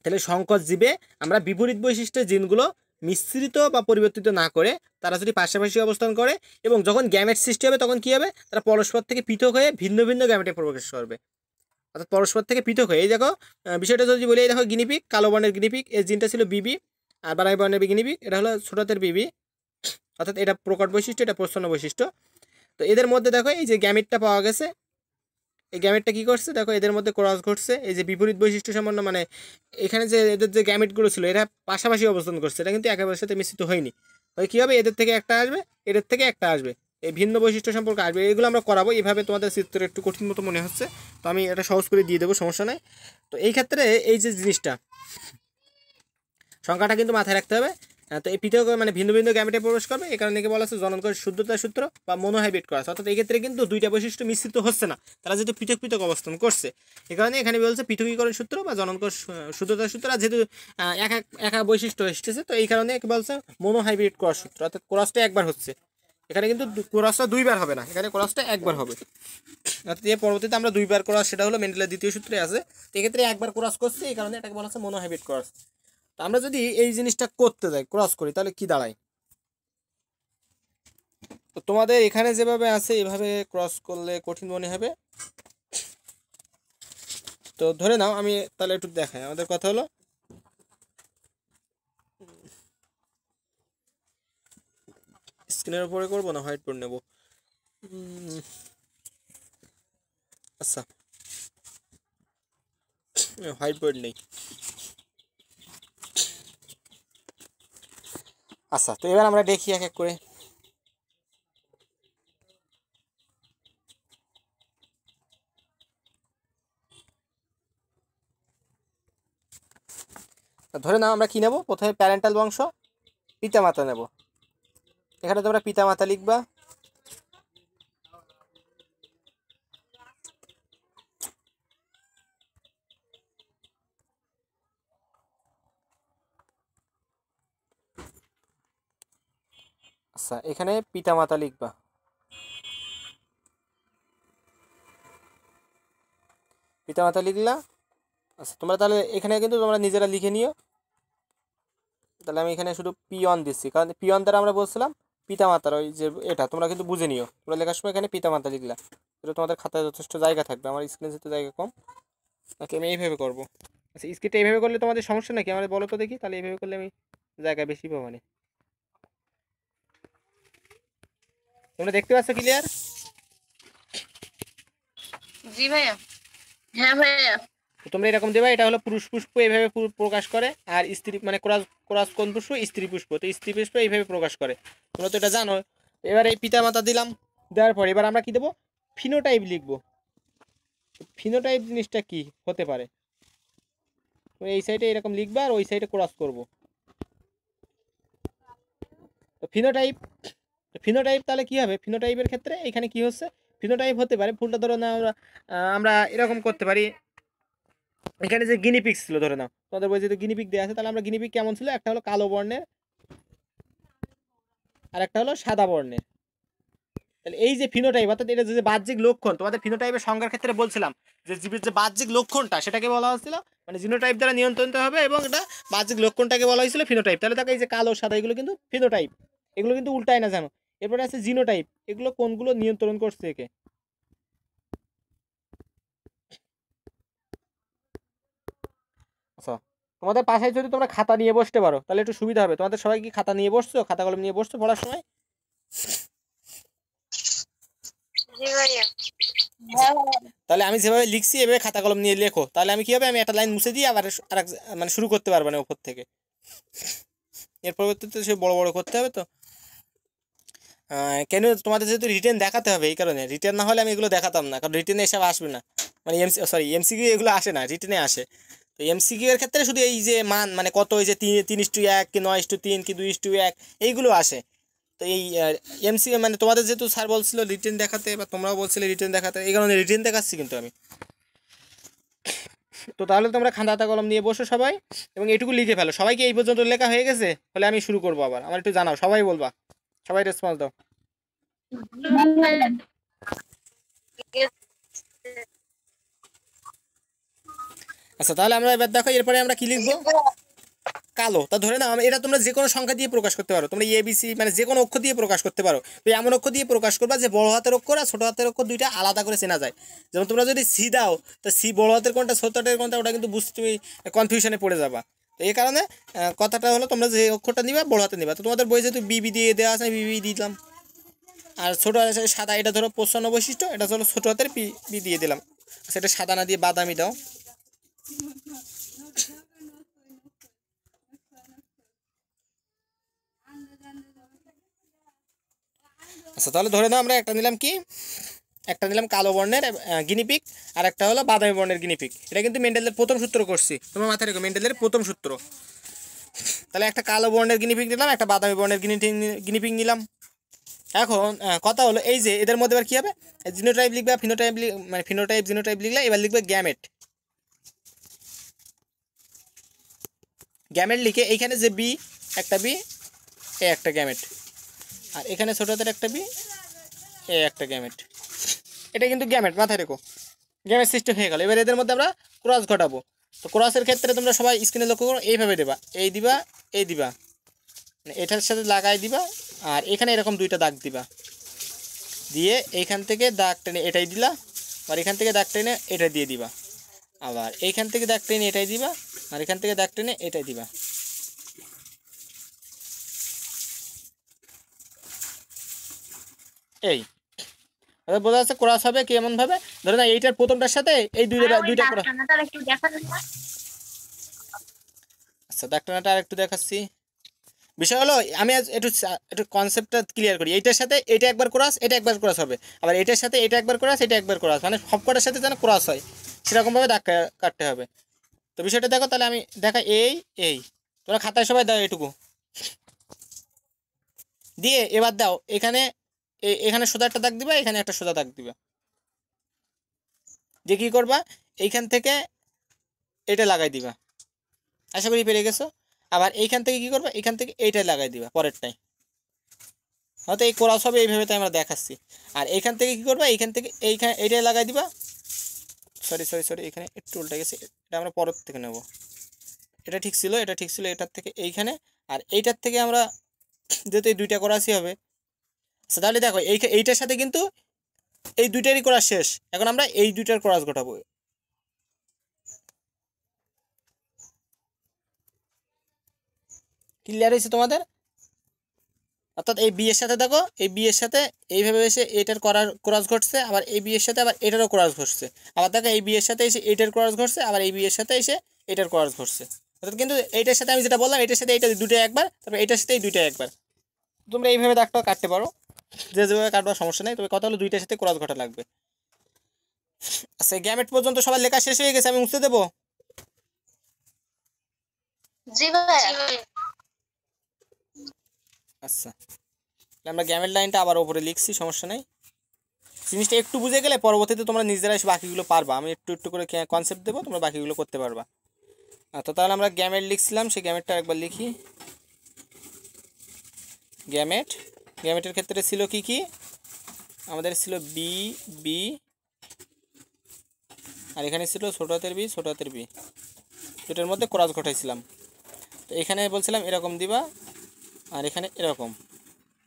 তাহলে সংকট জীবে আমরা বিপরীত বৈশিষ্ট্যের জিনগুলো মিশ্রিত বা পরিবর্তিত না করে তারা যদি পাশাপাশি অবস্থান করে এবং যখন গ্যামেট সৃষ্টি হবে তখন কি হবে তারা পরস্পর থেকে পৃথক হয়ে ভিন্ন ভিন্ন গ্যামেটে প্রবেশ করবে অর্থাৎ পরস্পর থেকে পৃথক হয়ে এই দেখো বিষয়টা যদি বলি দেখো গিনিপিক কালো বর্ণের গিনিপিক এই জিনটা ছিল বিবি আর বারাই বর্ণের গিনিপিক এটা হলো ছোটাতের বিবি অর্থাৎ এটা প্রকট বৈশিষ্ট্য এটা প্রচ্ছন্ন বৈশিষ্ট্য তো এদের মধ্যে দেখো এই যে গ্যামিটটা পাওয়া গেছে এই গ্যামেটটা কী করছে দেখো এদের মধ্যে ক্রস ঘটছে এই যে বিপরীত বৈশিষ্ট্য সম্পন্ন মানে এখানে যে এদের যে গ্যামেটগুলো ছিল এরা পাশাপাশি অবস্থান করছে এটা কিন্তু একেবারে সাথে মিশ্রিত হয়নি ওই কী হবে এদের থেকে একটা আসবে এদের থেকে একটা আসবে এই ভিন্ন বৈশিষ্ট্য সম্পর্কে আসবে এগুলো আমরা করাবো এভাবে তোমাদের চিত্র একটু কঠিন মতো মনে হচ্ছে তো আমি এটা সহজ করে দিয়ে দেবো সমস্যা নেই তো এই ক্ষেত্রে এই যে জিনিসটা সংখ্যাটা কিন্তু মাথায় রাখতে হবে হ্যাঁ, তো এই পৃথক মানে ভিন্ন ভিন্ন গ্যামেটে প্রবেশ করবে এই কারণে একে বলা হচ্ছে করে শুদ্ধতা সূত্র বা মনোহাইব্রিড করা অর্থাৎ এক্ষেত্রে কিন্তু দুইটা বৈশিষ্ট্য মিশ্রিত হচ্ছে না তারা যেহেতু পৃথক পৃথক অবস্থান করছে এ কারণে এখানে বলছে পৃথকীকরণ সূত্র বা জনকর শুদ্ধতা সূত্র আর যেহেতু এক একা বৈশিষ্ট্য এসেছে তো এই কারণে একে বলছে মনোহাইব্রিড করা সূত্র অর্থাৎ ক্রসটা একবার হচ্ছে এখানে কিন্তু ক্রসটা দুইবার হবে না এখানে ক্রসটা একবার হবে অর্থাৎ এর পরবর্তীতে আমরা দুইবার ক্রস সেটা হলো মেন্ডেলের দ্বিতীয় সূত্রে আছে এক্ষেত্রে একবার ক্রস করছে এই কারণে এটাকে বলা হচ্ছে মনোহাইব্রিড ক্রস তো আমরা যদি এই জিনিসটা করতে যাই ক্রস করি তাহলে কি দাঁড়ায় তো তোমাদের এখানে যেভাবে আছে এভাবে ক্রস করলে কঠিন মনে হবে তো ধরে নাও আমি তাহলে একটু দেখাই আমাদের কথা হলো স্ক্রিনের উপরে করবো না হোয়াইট বোর্ড নেব আচ্ছা হোয়াইট বোর্ড নেই আচ্ছা তো এবার আমরা দেখি এক এক করে ধরে নাও আমরা কি নেব প্রথমে প্যারেন্টাল বংশ পিতামাতা নেব এখানে তোমরা পিতামাতা লিখবা আচ্ছা এখানে পিতামাতা লিখবা পিতামাতা লিখলা আচ্ছা তোমরা তাহলে এখানে কিন্তু তোমরা নিজেরা লিখে নিও তাহলে আমি এখানে শুধু পিয়ন দিচ্ছি কারণ পিয়ন দ্বারা আমরা বলছিলাম পিতামাতার ওই যে এটা তোমরা কিন্তু বুঝে নিও তোমরা লেখার সময় এখানে পিতামাতা লিখলা এটা তোমাদের খাতায় যথেষ্ট জায়গা থাকবে আমার স্ক্রিন যেতে জায়গা কম আচ্ছা আমি এইভাবে করবো আচ্ছা স্ক্রিনটা এইভাবে করলে তোমাদের সমস্যা নাকি আমার বলো তো দেখি তাহলে এইভাবে করলে আমি জায়গা বেশি পাবো না তোমরা দেখতে পাচ্ছ ক্লিয়ার জি ভাইয়া হ্যাঁ ভাইয়া তোমরা এরকম দেবা এটা হলো পুরুষ পুষ্প এইভাবে প্রকাশ করে আর স্ত্রী মানে ক্রস ক্রস কোন পুষ্প স্ত্রী পুষ্প তো স্ত্রী পুষ্প এইভাবে প্রকাশ করে তোমরা তো এটা জানো এবার এই পিতা মাতা দিলাম দেওয়ার পর এবার আমরা কি দেবো ফিনোটাইপ লিখবো ফিনোটাইপ জিনিসটা কি হতে পারে এই সাইডে এরকম লিখবা আর ওই সাইডে ক্রস করবো তো ফিনোটাইপ ফিনোটাইপ তাহলে কি হবে ফিনোটাইপের ক্ষেত্রে এখানে কি হচ্ছে ফিনোটাইপ হতে পারে ফুলটা ধরো না আমরা আমরা এরকম করতে পারি এখানে যে গিনিপিক ছিল ধরে নাও তোমাদের বই যেহেতু গিনিপিক দেওয়া আছে তাহলে আমরা গিনিপিক কেমন ছিল একটা হলো কালো বর্ণের আর একটা হলো সাদা বর্ণের তাহলে এই যে ফিনোটাইপ অর্থাৎ এটা যে বাহ্যিক লক্ষণ তোমাদের ফিনোটাইপের সংজ্ঞার ক্ষেত্রে বলছিলাম যে জীবের যে বাহ্যিক লক্ষণটা সেটাকে বলা হয়েছিল মানে জিনোটাইপ দ্বারা নিয়ন্ত্রিত হবে এবং এটা বাহ্যিক লক্ষণটাকে বলা হয়েছিল ফিনোটাইপ তাহলে দেখো এই যে কালো সাদা এগুলো কিন্তু ফিনোটাইপ এগুলো কিন্তু উল্টায় না জানো এরপরে আছে জিনোটাইপ এগুলো কোনগুলো নিয়ন্ত্রণ করছে একে আচ্ছা তোমাদের পাশে যদি তোমরা খাতা নিয়ে বসতে পারো তাহলে একটু সুবিধা হবে তোমাদের সবাই কি খাতা নিয়ে বসছো খাতা কলম নিয়ে বসছো পড়ার সময় তাহলে আমি যেভাবে লিখছি এভাবে খাতা কলম নিয়ে লেখো তাহলে আমি কি হবে আমি একটা লাইন মুছে দিয়ে আবার আরেক মানে শুরু করতে পারবো না ওপর থেকে এর পরবর্তীতে সে বড় বড় করতে হবে তো কেন তোমাদের যেহেতু রিটার্ন দেখাতে হবে এই কারণে রিটার্ন না হলে আমি এগুলো দেখাতাম না কারণ রিটার্নে এসব আসবে না মানে এমসি সরি এমসিকে এগুলো আসে না রিটার্নে আসে তো এমসিকিউ এর ক্ষেত্রে শুধু এই যে মান মানে কত ওই যে তিন তিন ইস্টু এক কি নয় ইস্টু তিন কি দুই ইস্টু এক এইগুলো আসে তো এই এমসি মানে তোমাদের যেহেতু স্যার বলছিল রিটার্ন দেখাতে বা তোমরাও বলছিলে রিটার্ন দেখাতে এই কারণে রিটার্ন দেখাচ্ছি কিন্তু আমি তো তাহলে তোমরা খান্দাতা কলম নিয়ে বসো সবাই এবং এটুকু লিখে ফেলো সবাইকে এই পর্যন্ত লেখা হয়ে গেছে তাহলে আমি শুরু করবো আবার আমার একটু জানাও সবাই বলবা সবাই রেসপন্স দাও আচ্ছা তাহলে আমরা এবার দেখো এরপরে আমরা কি লিখবো কালো তা ধরে না এটা তোমরা যে কোনো সংখ্যা দিয়ে প্রকাশ করতে পারো তোমরা এবিসি মানে যে কোনো অক্ষর দিয়ে প্রকাশ করতে পারো তো এমন অক্ষর দিয়ে প্রকাশ করবা যে বড় হাতের অক্ষর আর ছোট হাতের অক্ষর দুইটা আলাদা করে চেনা যায় যেমন তোমরা যদি সি দাও তো সি বড় হাতের কোনটা ছোট হাতের কোনটা ওটা কিন্তু বুঝতে তুমি কনফিউশনে পড়ে যাবা তো এই কারণে কথাটা হলো তোমরা যে অক্ষরটা নিবা বড় হাতে নিবা তো তোমাদের বই যেহেতু বিবি দিয়ে দেওয়া আছে বিবি দিলাম আর ছোটো হাতে সাদা এটা ধরো পোষণ বৈশিষ্ট্য এটা ধরো ছোটো হাতের বি দিয়ে দিলাম সেটা সাদা না দিয়ে বাদামি দাও আচ্ছা তাহলে ধরে নাও আমরা একটা নিলাম কি একটা নিলাম কালো বর্ণের গিনিপিক আর একটা হলো বাদামি বর্ণের গিনিপিক এটা কিন্তু মেন্ডেলের প্রথম সূত্র করছি তোমার মাথায় রেখো মেন্ডেলের প্রথম সূত্র তাহলে একটা কালো বর্ণের গিনিপিক নিলাম একটা বাদামি বর্ণের গিনিপিক গিনিপিক নিলাম এখন কথা হলো এই যে এদের মধ্যে এবার কী হবে জিনোটাইপ লিখবে ফিনোটাইপ মানে ফিনোটাইপ জিনোটাইপ লিখলে এবার লিখবে গ্যামেট গ্যামেট লিখে এইখানে যে বি একটা বি এ একটা গ্যামেট আর এখানে ছোটোদের একটা বি এ একটা গ্যামেট এটা কিন্তু গ্যামেট মাথায় রেখো গ্যামেট সিস্টেম হয়ে গেল এবার এদের মধ্যে আমরা ক্রস ঘটাবো তো ক্রসের ক্ষেত্রে তোমরা সবাই স্ক্রিনে লক্ষ্য করো এইভাবে দেবা এই দিবা এই দিবা মানে এটার সাথে লাগাই দিবা আর এখানে এরকম দুইটা দাগ দিবা দিয়ে এইখান থেকে দাগ টেনে এটাই দিলা আর এখান থেকে দাগ টেনে এটা দিয়ে দিবা আবার এইখান থেকে দাগ টেনে এটাই দিবা আর এখান থেকে দাগ টেনে এটাই দিবা এই অর্থাৎ বোঝা যাচ্ছে ক্রস হবে কি এমন ভাবে ধরে না এইটার প্রথমটার সাথে এই দুইটা দুইটা ক্রস আচ্ছা ডাক্তারটা আরেকটু দেখাচ্ছি বিষয় হলো আমি আজ একটু একটু কনসেপ্টটা ক্লিয়ার করি এইটার সাথে এটা একবার ক্রস এটা একবার ক্রস হবে আবার এটার সাথে এটা একবার ক্রস এটা একবার ক্রস মানে সবকটার সাথে যেন ক্রস হয় সেরকমভাবে দাগ কাটতে হবে তো বিষয়টা দেখো তাহলে আমি দেখা এই এই তোমরা খাতায় সবাই দাও এটুকু দিয়ে এবার দাও এখানে এখানে সোজা একটা দাগ দিবা এখানে একটা সোজা দাগ দিবা যে কী করবা এইখান থেকে এটা লাগাই দিবা আশা করি পেরে গেছো আবার এইখান থেকে কি করবা এখান থেকে এইটা লাগাই দিবা পরেরটাই হয়তো এই কোরাস হবে এইভাবে তাই আমরা দেখাচ্ছি আর এইখান থেকে কি করবা এইখান থেকে এইখানে এইটাই লাগাই দিবা সরি সরি সরি এখানে একটু উল্টে গেছে এটা আমরা পরের থেকে নেব এটা ঠিক ছিল এটা ঠিক ছিল এটার থেকে এইখানে আর এইটার থেকে আমরা যেহেতু এই দুইটা করাসি হবে আচ্ছা তাহলে দেখো এই এইটার সাথে কিন্তু এই দুইটারই করা শেষ এখন আমরা এই দুইটার ক্রস ঘটাবো ক্লিয়ার হয়েছে তোমাদের অর্থাৎ এই বিয়ের সাথে দেখো এই বিয়ের সাথে এইভাবে এসে এটার করার ক্রস ঘটছে আবার এই বিয়ের সাথে আবার এটারও ক্রস ঘটছে আবার দেখো এই বিয়ের সাথে এসে এটার ক্রস ঘটছে আবার এই বিয়ের সাথে এসে এটার ক্রস ঘটছে অর্থাৎ কিন্তু এইটার সাথে আমি যেটা বললাম এটার সাথে এইটা দুটো একবার তারপর এটার সাথে এই দুটো একবার তোমরা এইভাবে দাগটাও কাটতে পারো যে যেভাবে কাটবার সমস্যা নেই তবে কথা হলো দুইটার সাথে ক্রস ঘটা লাগবে আচ্ছা গ্যামেট পর্যন্ত সবার লেখা শেষ হয়ে গেছে আমি মুছতে দেবো আচ্ছা আমরা গ্যামের লাইনটা আবার ওপরে লিখছি সমস্যা নেই জিনিসটা একটু বুঝে গেলে পরবর্তীতে তোমরা নিজেরাই বাকিগুলো পারবা আমি একটু একটু করে কনসেপ্ট দেবো তোমরা বাকিগুলো করতে পারবা আচ্ছা তাহলে আমরা গ্যামেট লিখছিলাম সেই গ্যামেটটা একবার লিখি গ্যামেট গ্যামেটের ক্ষেত্রে ছিল কি কি আমাদের ছিল বি বি আর এখানে ছিল ছোট হাতের বি ছোট হাতের বি দুটোর মধ্যে ক্রস ঘটাইছিলাম তো এখানে বলছিলাম এরকম দিবা আর এখানে এরকম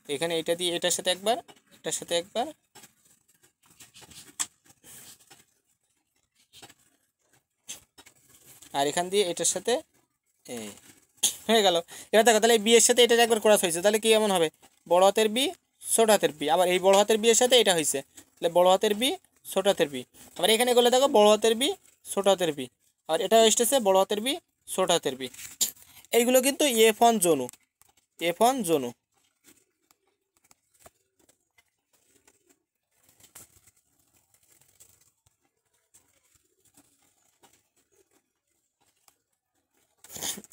তো এখানে এটা দিয়ে এটার সাথে একবার এটার সাথে একবার আর এখান দিয়ে এটার সাথে হয়ে গেল এবার দেখো তাহলে বিয়ের সাথে এটা একবার ক্রস হয়েছে তাহলে কি এমন হবে বড় হাতের বি ছোট হাতের বি আবার এই বড় হাতের বি এর সাথে এটা হয়েছে তাহলে বড় হাতের বি ছোট হাতের বি আবার এখানে গেলে দেখো বড় হাতের বি ছোট হাতের বি আর এটা এসেছে বড় হাতের বি ছোট হাতের বি এইগুলো কিন্তু এফ অন জনু এফ অন জনু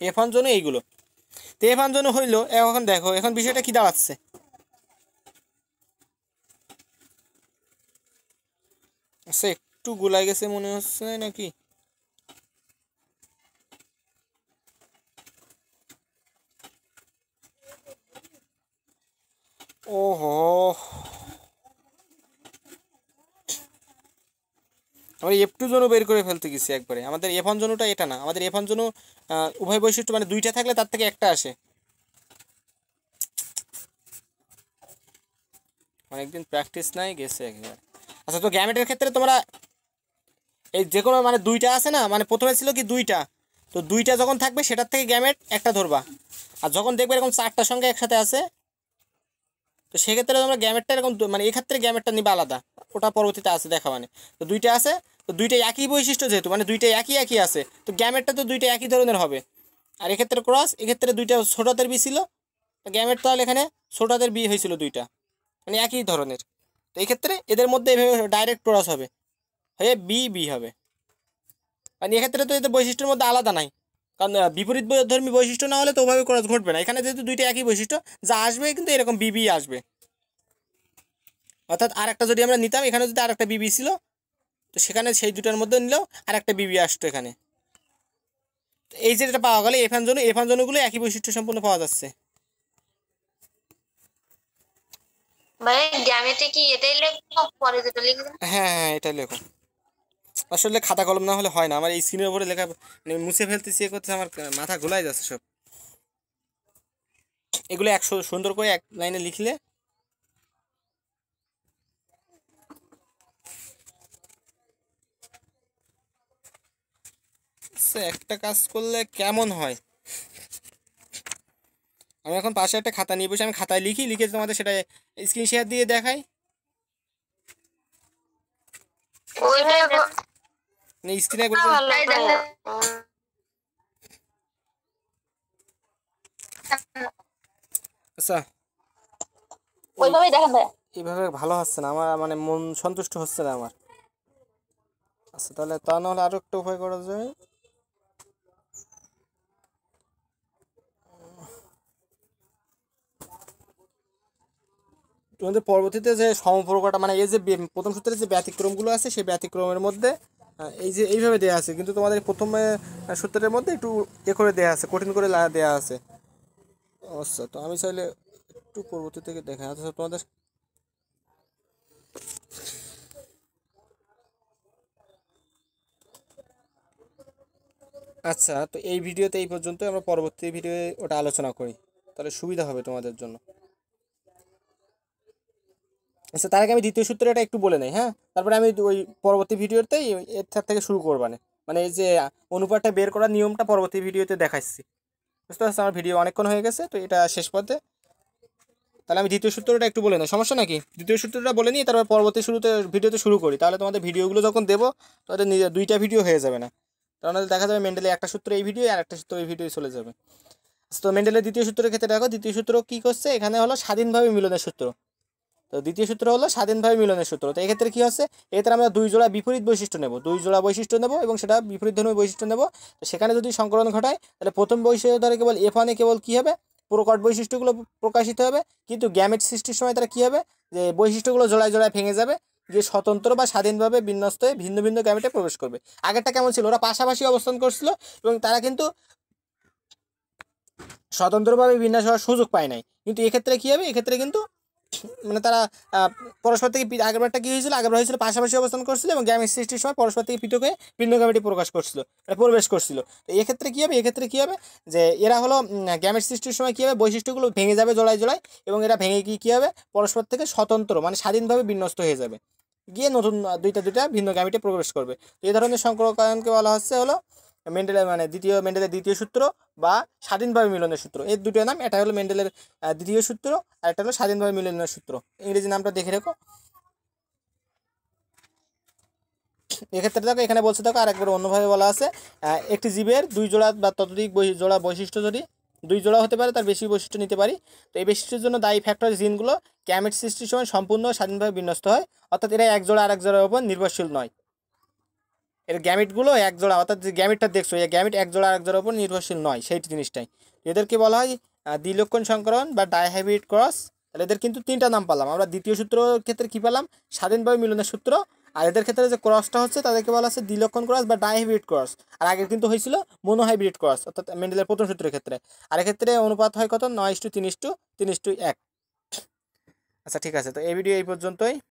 এফ অন জনু এইগুলো তো এ ফাংশন হইলো এখন দেখো এখন বিষয়টা কি দাঁড়াচ্ছে আচ্ছা একটু গোলাই গেছে মনে হচ্ছে নাকি ওহো আমরা এফ টু জোনও বের করে ফেলতে গেছি একবারে আমাদের এফ ওয়ান এটা না আমাদের এফ ওয়ান জোনও উভয় বৈশিষ্ট্য মানে দুইটা থাকলে তার থেকে একটা আসে অনেকদিন প্র্যাকটিস নাই গেছে একবার আচ্ছা তো গ্যামেটের ক্ষেত্রে তোমরা এই যে কোনো মানে দুইটা আছে না মানে প্রথমে ছিল কি দুইটা তো দুইটা যখন থাকবে সেটার থেকে গ্যামেট একটা ধরবা আর যখন দেখবে এরকম চারটার সঙ্গে একসাথে আছে তো সেক্ষেত্রে তোমরা গ্যামেটটা এরকম মানে এক্ষেত্রে গ্যামেটটা নিবে আলাদা ওটা পরবর্তীতে আছে দেখা মানে তো দুইটা আছে তো দুইটা একই বৈশিষ্ট্য যেহেতু মানে দুইটা একই একই আছে তো গ্যামেটটা তো দুইটা একই ধরনের হবে আর এক্ষেত্রে ক্রস এক্ষেত্রে দুইটা ছোট বি ছিল তো গ্যামেট তাহলে এখানে ছোট বি হয়েছিল দুইটা মানে একই ধরনের তো এক্ষেত্রে এদের মধ্যে এভাবে ডাইরেক্ট ক্রস হবে হয়ে বি বি হবে মানে এক্ষেত্রে তো এদের বৈশিষ্ট্যের মধ্যে আলাদা নাই কারণ বিপরীত ধর্মী বৈশিষ্ট্য না হলে তো ওভাবে ক্রস ঘটবে না এখানে যেহেতু দুইটা একই বৈশিষ্ট্য যা আসবে কিন্তু এরকম বিবি আসবে অর্থাৎ আর একটা যদি আমরা নিতাম এখানে যদি আর একটা বিবি ছিল তো সেখানে সেই দুটার মধ্যে নিলেও আর একটা বিবি আসতো এখানে এই যেটা পাওয়া গেল এফান জনু এফান জনুগুলো একই বৈশিষ্ট্য সম্পূর্ণ পাওয়া যাচ্ছে মানে হ্যাঁ হ্যাঁ এটাই লেখো আসলে খাতা না হলে হয় না আমার এই স্ক্রিনের লেখা মানে মুছে আমার মাথা গোলাই যাচ্ছে সব এগুলো একশো সুন্দর করে এক লাইনে লিখলে একটা কাজ করলে কেমন হয় আমি এখন পাশে একটা খাতা নিয়ে বসে আমি খাতায় লিখি লিখে তোমাদের সেটা স্ক্রিন শেয়ার দিয়ে দেখাই মানে আচ্ছা ভালো হচ্ছে না আমার মানে মন সন্তুষ্ট হচ্ছে না আমার আচ্ছা তাহলে তা নাহলে আরো একটা উপায় করা যায় তোমাদের পরবর্তীতে যে সমপ্রকাটা মানে এই যে প্রথম সূত্রের যে ব্যতিক্রমগুলো আছে সেই ব্যতিক্রমের মধ্যে হ্যাঁ, এই যে এইভাবে দেওয়া আছে কিন্তু তোমাদের প্রথমে সূত্রের মধ্যে একটু এ করে দেওয়া আছে কঠিন করে দেওয়া আছে আচ্ছা তো আমি চাইলে একটু পরবর্তী থেকে দেখা আচ্ছা তোমাদের আচ্ছা তো এই ভিডিওতে এই পর্যন্ত আমরা পরবর্তী ভিডিও ওটা আলোচনা করি তাহলে সুবিধা হবে তোমাদের জন্য আচ্ছা তার আগে আমি দ্বিতীয় এটা একটু বলে নেই হ্যাঁ তারপরে আমি ওই পরবর্তী ভিডিওতেই এর থেকে শুরু করবানে মানে এই যে অনুপাতটা বের করার নিয়মটা পরবর্তী ভিডিওতে দেখাচ্ছি বুঝতে পারছি আমার ভিডিও অনেকক্ষণ হয়ে গেছে তো এটা শেষ পথে তাহলে আমি দ্বিতীয় সূত্রটা একটু বলে নেই সমস্যা নাকি দ্বিতীয় সূত্রটা বলে নিই তারপর পরবর্তী শুরুতে ভিডিওতে শুরু করি তাহলে তোমাদের ভিডিওগুলো যখন দেবো তাদের দুইটা ভিডিও হয়ে যাবে না তাহলে দেখা যাবে মেন্ডেলে একটা সূত্র এই ভিডিও আর একটা সূত্র এই ভিডিও চলে যাবে আচ্ছা, তো মেন্ডেলের দ্বিতীয় সূত্রের ক্ষেত্রে দেখো দ্বিতীয় সূত্র কী করছে এখানে হলো স্বাধীনভাবে মিলনের সূত্র তো দ্বিতীয় সূত্র হলো স্বাধীনভাবে মিলনের সূত্র তো এক্ষেত্রে কী হচ্ছে এক্ষেত্রে আমরা দুই জোড়া বিপরীত বৈশিষ্ট্য নেব দুই জোড়া বৈশিষ্ট্য নেব এবং সেটা বিপরীত ধর্মের বৈশিষ্ট্য নেব সেখানে যদি সংকলন ঘটায় তাহলে প্রথম বৈশিষ্ট্য ধরে কেবল এফ ওয়ানে কেবল কী হবে প্রকট বৈশিষ্ট্যগুলো প্রকাশিত হবে কিন্তু গ্যামেট সৃষ্টির সময় তারা কী হবে যে বৈশিষ্ট্যগুলো জোড়ায় জোড়ায় ভেঙে যাবে যে স্বতন্ত্র বা স্বাধীনভাবে বিন্যস্ত হয়ে ভিন্ন ভিন্ন গ্যামেটে প্রবেশ করবে আগেরটা কেমন ছিল ওরা পাশাপাশি অবস্থান করছিল এবং তারা কিন্তু স্বতন্ত্রভাবে বিন্যাস হওয়ার সুযোগ পায় নাই কিন্তু এক্ষেত্রে কী হবে এক্ষেত্রে কিন্তু মানে তারা পরস্পর থেকে আগেরবারটা কী হয়েছিল আগেরবার হয়েছিল পাশাপাশি অবস্থান করছিল এবং গ্যামের সৃষ্টির সময় পরস্পর থেকে পৃথক হয়ে ভিন্ন গ্যামিটি প্রকাশ করছিল মানে প্রবেশ করছিল তো এক্ষেত্রে কী হবে এক্ষেত্রে কী হবে যে এরা হলো গ্যামের সৃষ্টির সময় কী হবে বৈশিষ্ট্যগুলো ভেঙে যাবে জোড়ায় জোড়ায় এবং এরা ভেঙে গিয়ে কী হবে পরস্পর থেকে স্বতন্ত্র মানে স্বাধীনভাবে বিন্যস্ত হয়ে যাবে গিয়ে নতুন দুইটা দুইটা ভিন্ন গ্যামিটে প্রবেশ করবে এই ধরনের সংক্রমণকে বলা হচ্ছে হলো মেন্ডেলের মানে দ্বিতীয় মেন্ডেলের দ্বিতীয় সূত্র বা স্বাধীনভাবে মিলনের সূত্র এর দুটো নাম এটা হলো মেন্ডেলের দ্বিতীয় সূত্র আর এটা হলো স্বাধীনভাবে মিলনের সূত্র ইংরেজি নামটা দেখে রেখো এক্ষেত্রে দেখো এখানে বলছে দেখো আর একবার অন্যভাবে বলা আছে একটি জীবের দুই জোড়া বা ততোধিক জোড়া বৈশিষ্ট্য যদি দুই জোড়া হতে পারে তার বেশি বৈশিষ্ট্য নিতে পারি তো এই বৈশিষ্ট্যের জন্য দায়ী ফ্যাক্টর জিনগুলো ক্যামেট সৃষ্টির সময় সম্পূর্ণ স্বাধীনভাবে বিন্যস্ত হয় অর্থাৎ এরা এক জোড়া আর এক জোড়ার উপর নির্ভরশীল নয় এর গ্যামিটগুলো এক জোড়া অর্থাৎ যে গ্যামিটটা দেখছো এই গ্যামিট এক জোড়া এক জোড়ার উপর নির্ভরশীল নয় সেই জিনিসটাই এদেরকে বলা হয় দ্বিলক্ষণ সংকরণ বা ডাইহাইব্রিড ক্রস তাহলে এদের কিন্তু তিনটা নাম পালাম আমরা দ্বিতীয় সূত্র ক্ষেত্রে কী পেলাম স্বাধীনভাবে মিলনের সূত্র আর এদের ক্ষেত্রে যে ক্রসটা হচ্ছে তাদেরকে বলা হচ্ছে দ্বিলক্ষণ ক্রস বা ডাইহাইব্রিড ক্রস আর আগের কিন্তু হয়েছিল মনোহাইব্রিড ক্রস অর্থাৎ মেন্ডেলের প্রথম সূত্রের ক্ষেত্রে আর এক্ষেত্রে অনুপাত হয় কত নয় ইস্টু তিন ইস্টু তিন ইস্টু এক আচ্ছা ঠিক আছে তো এই ভিডিও এই পর্যন্তই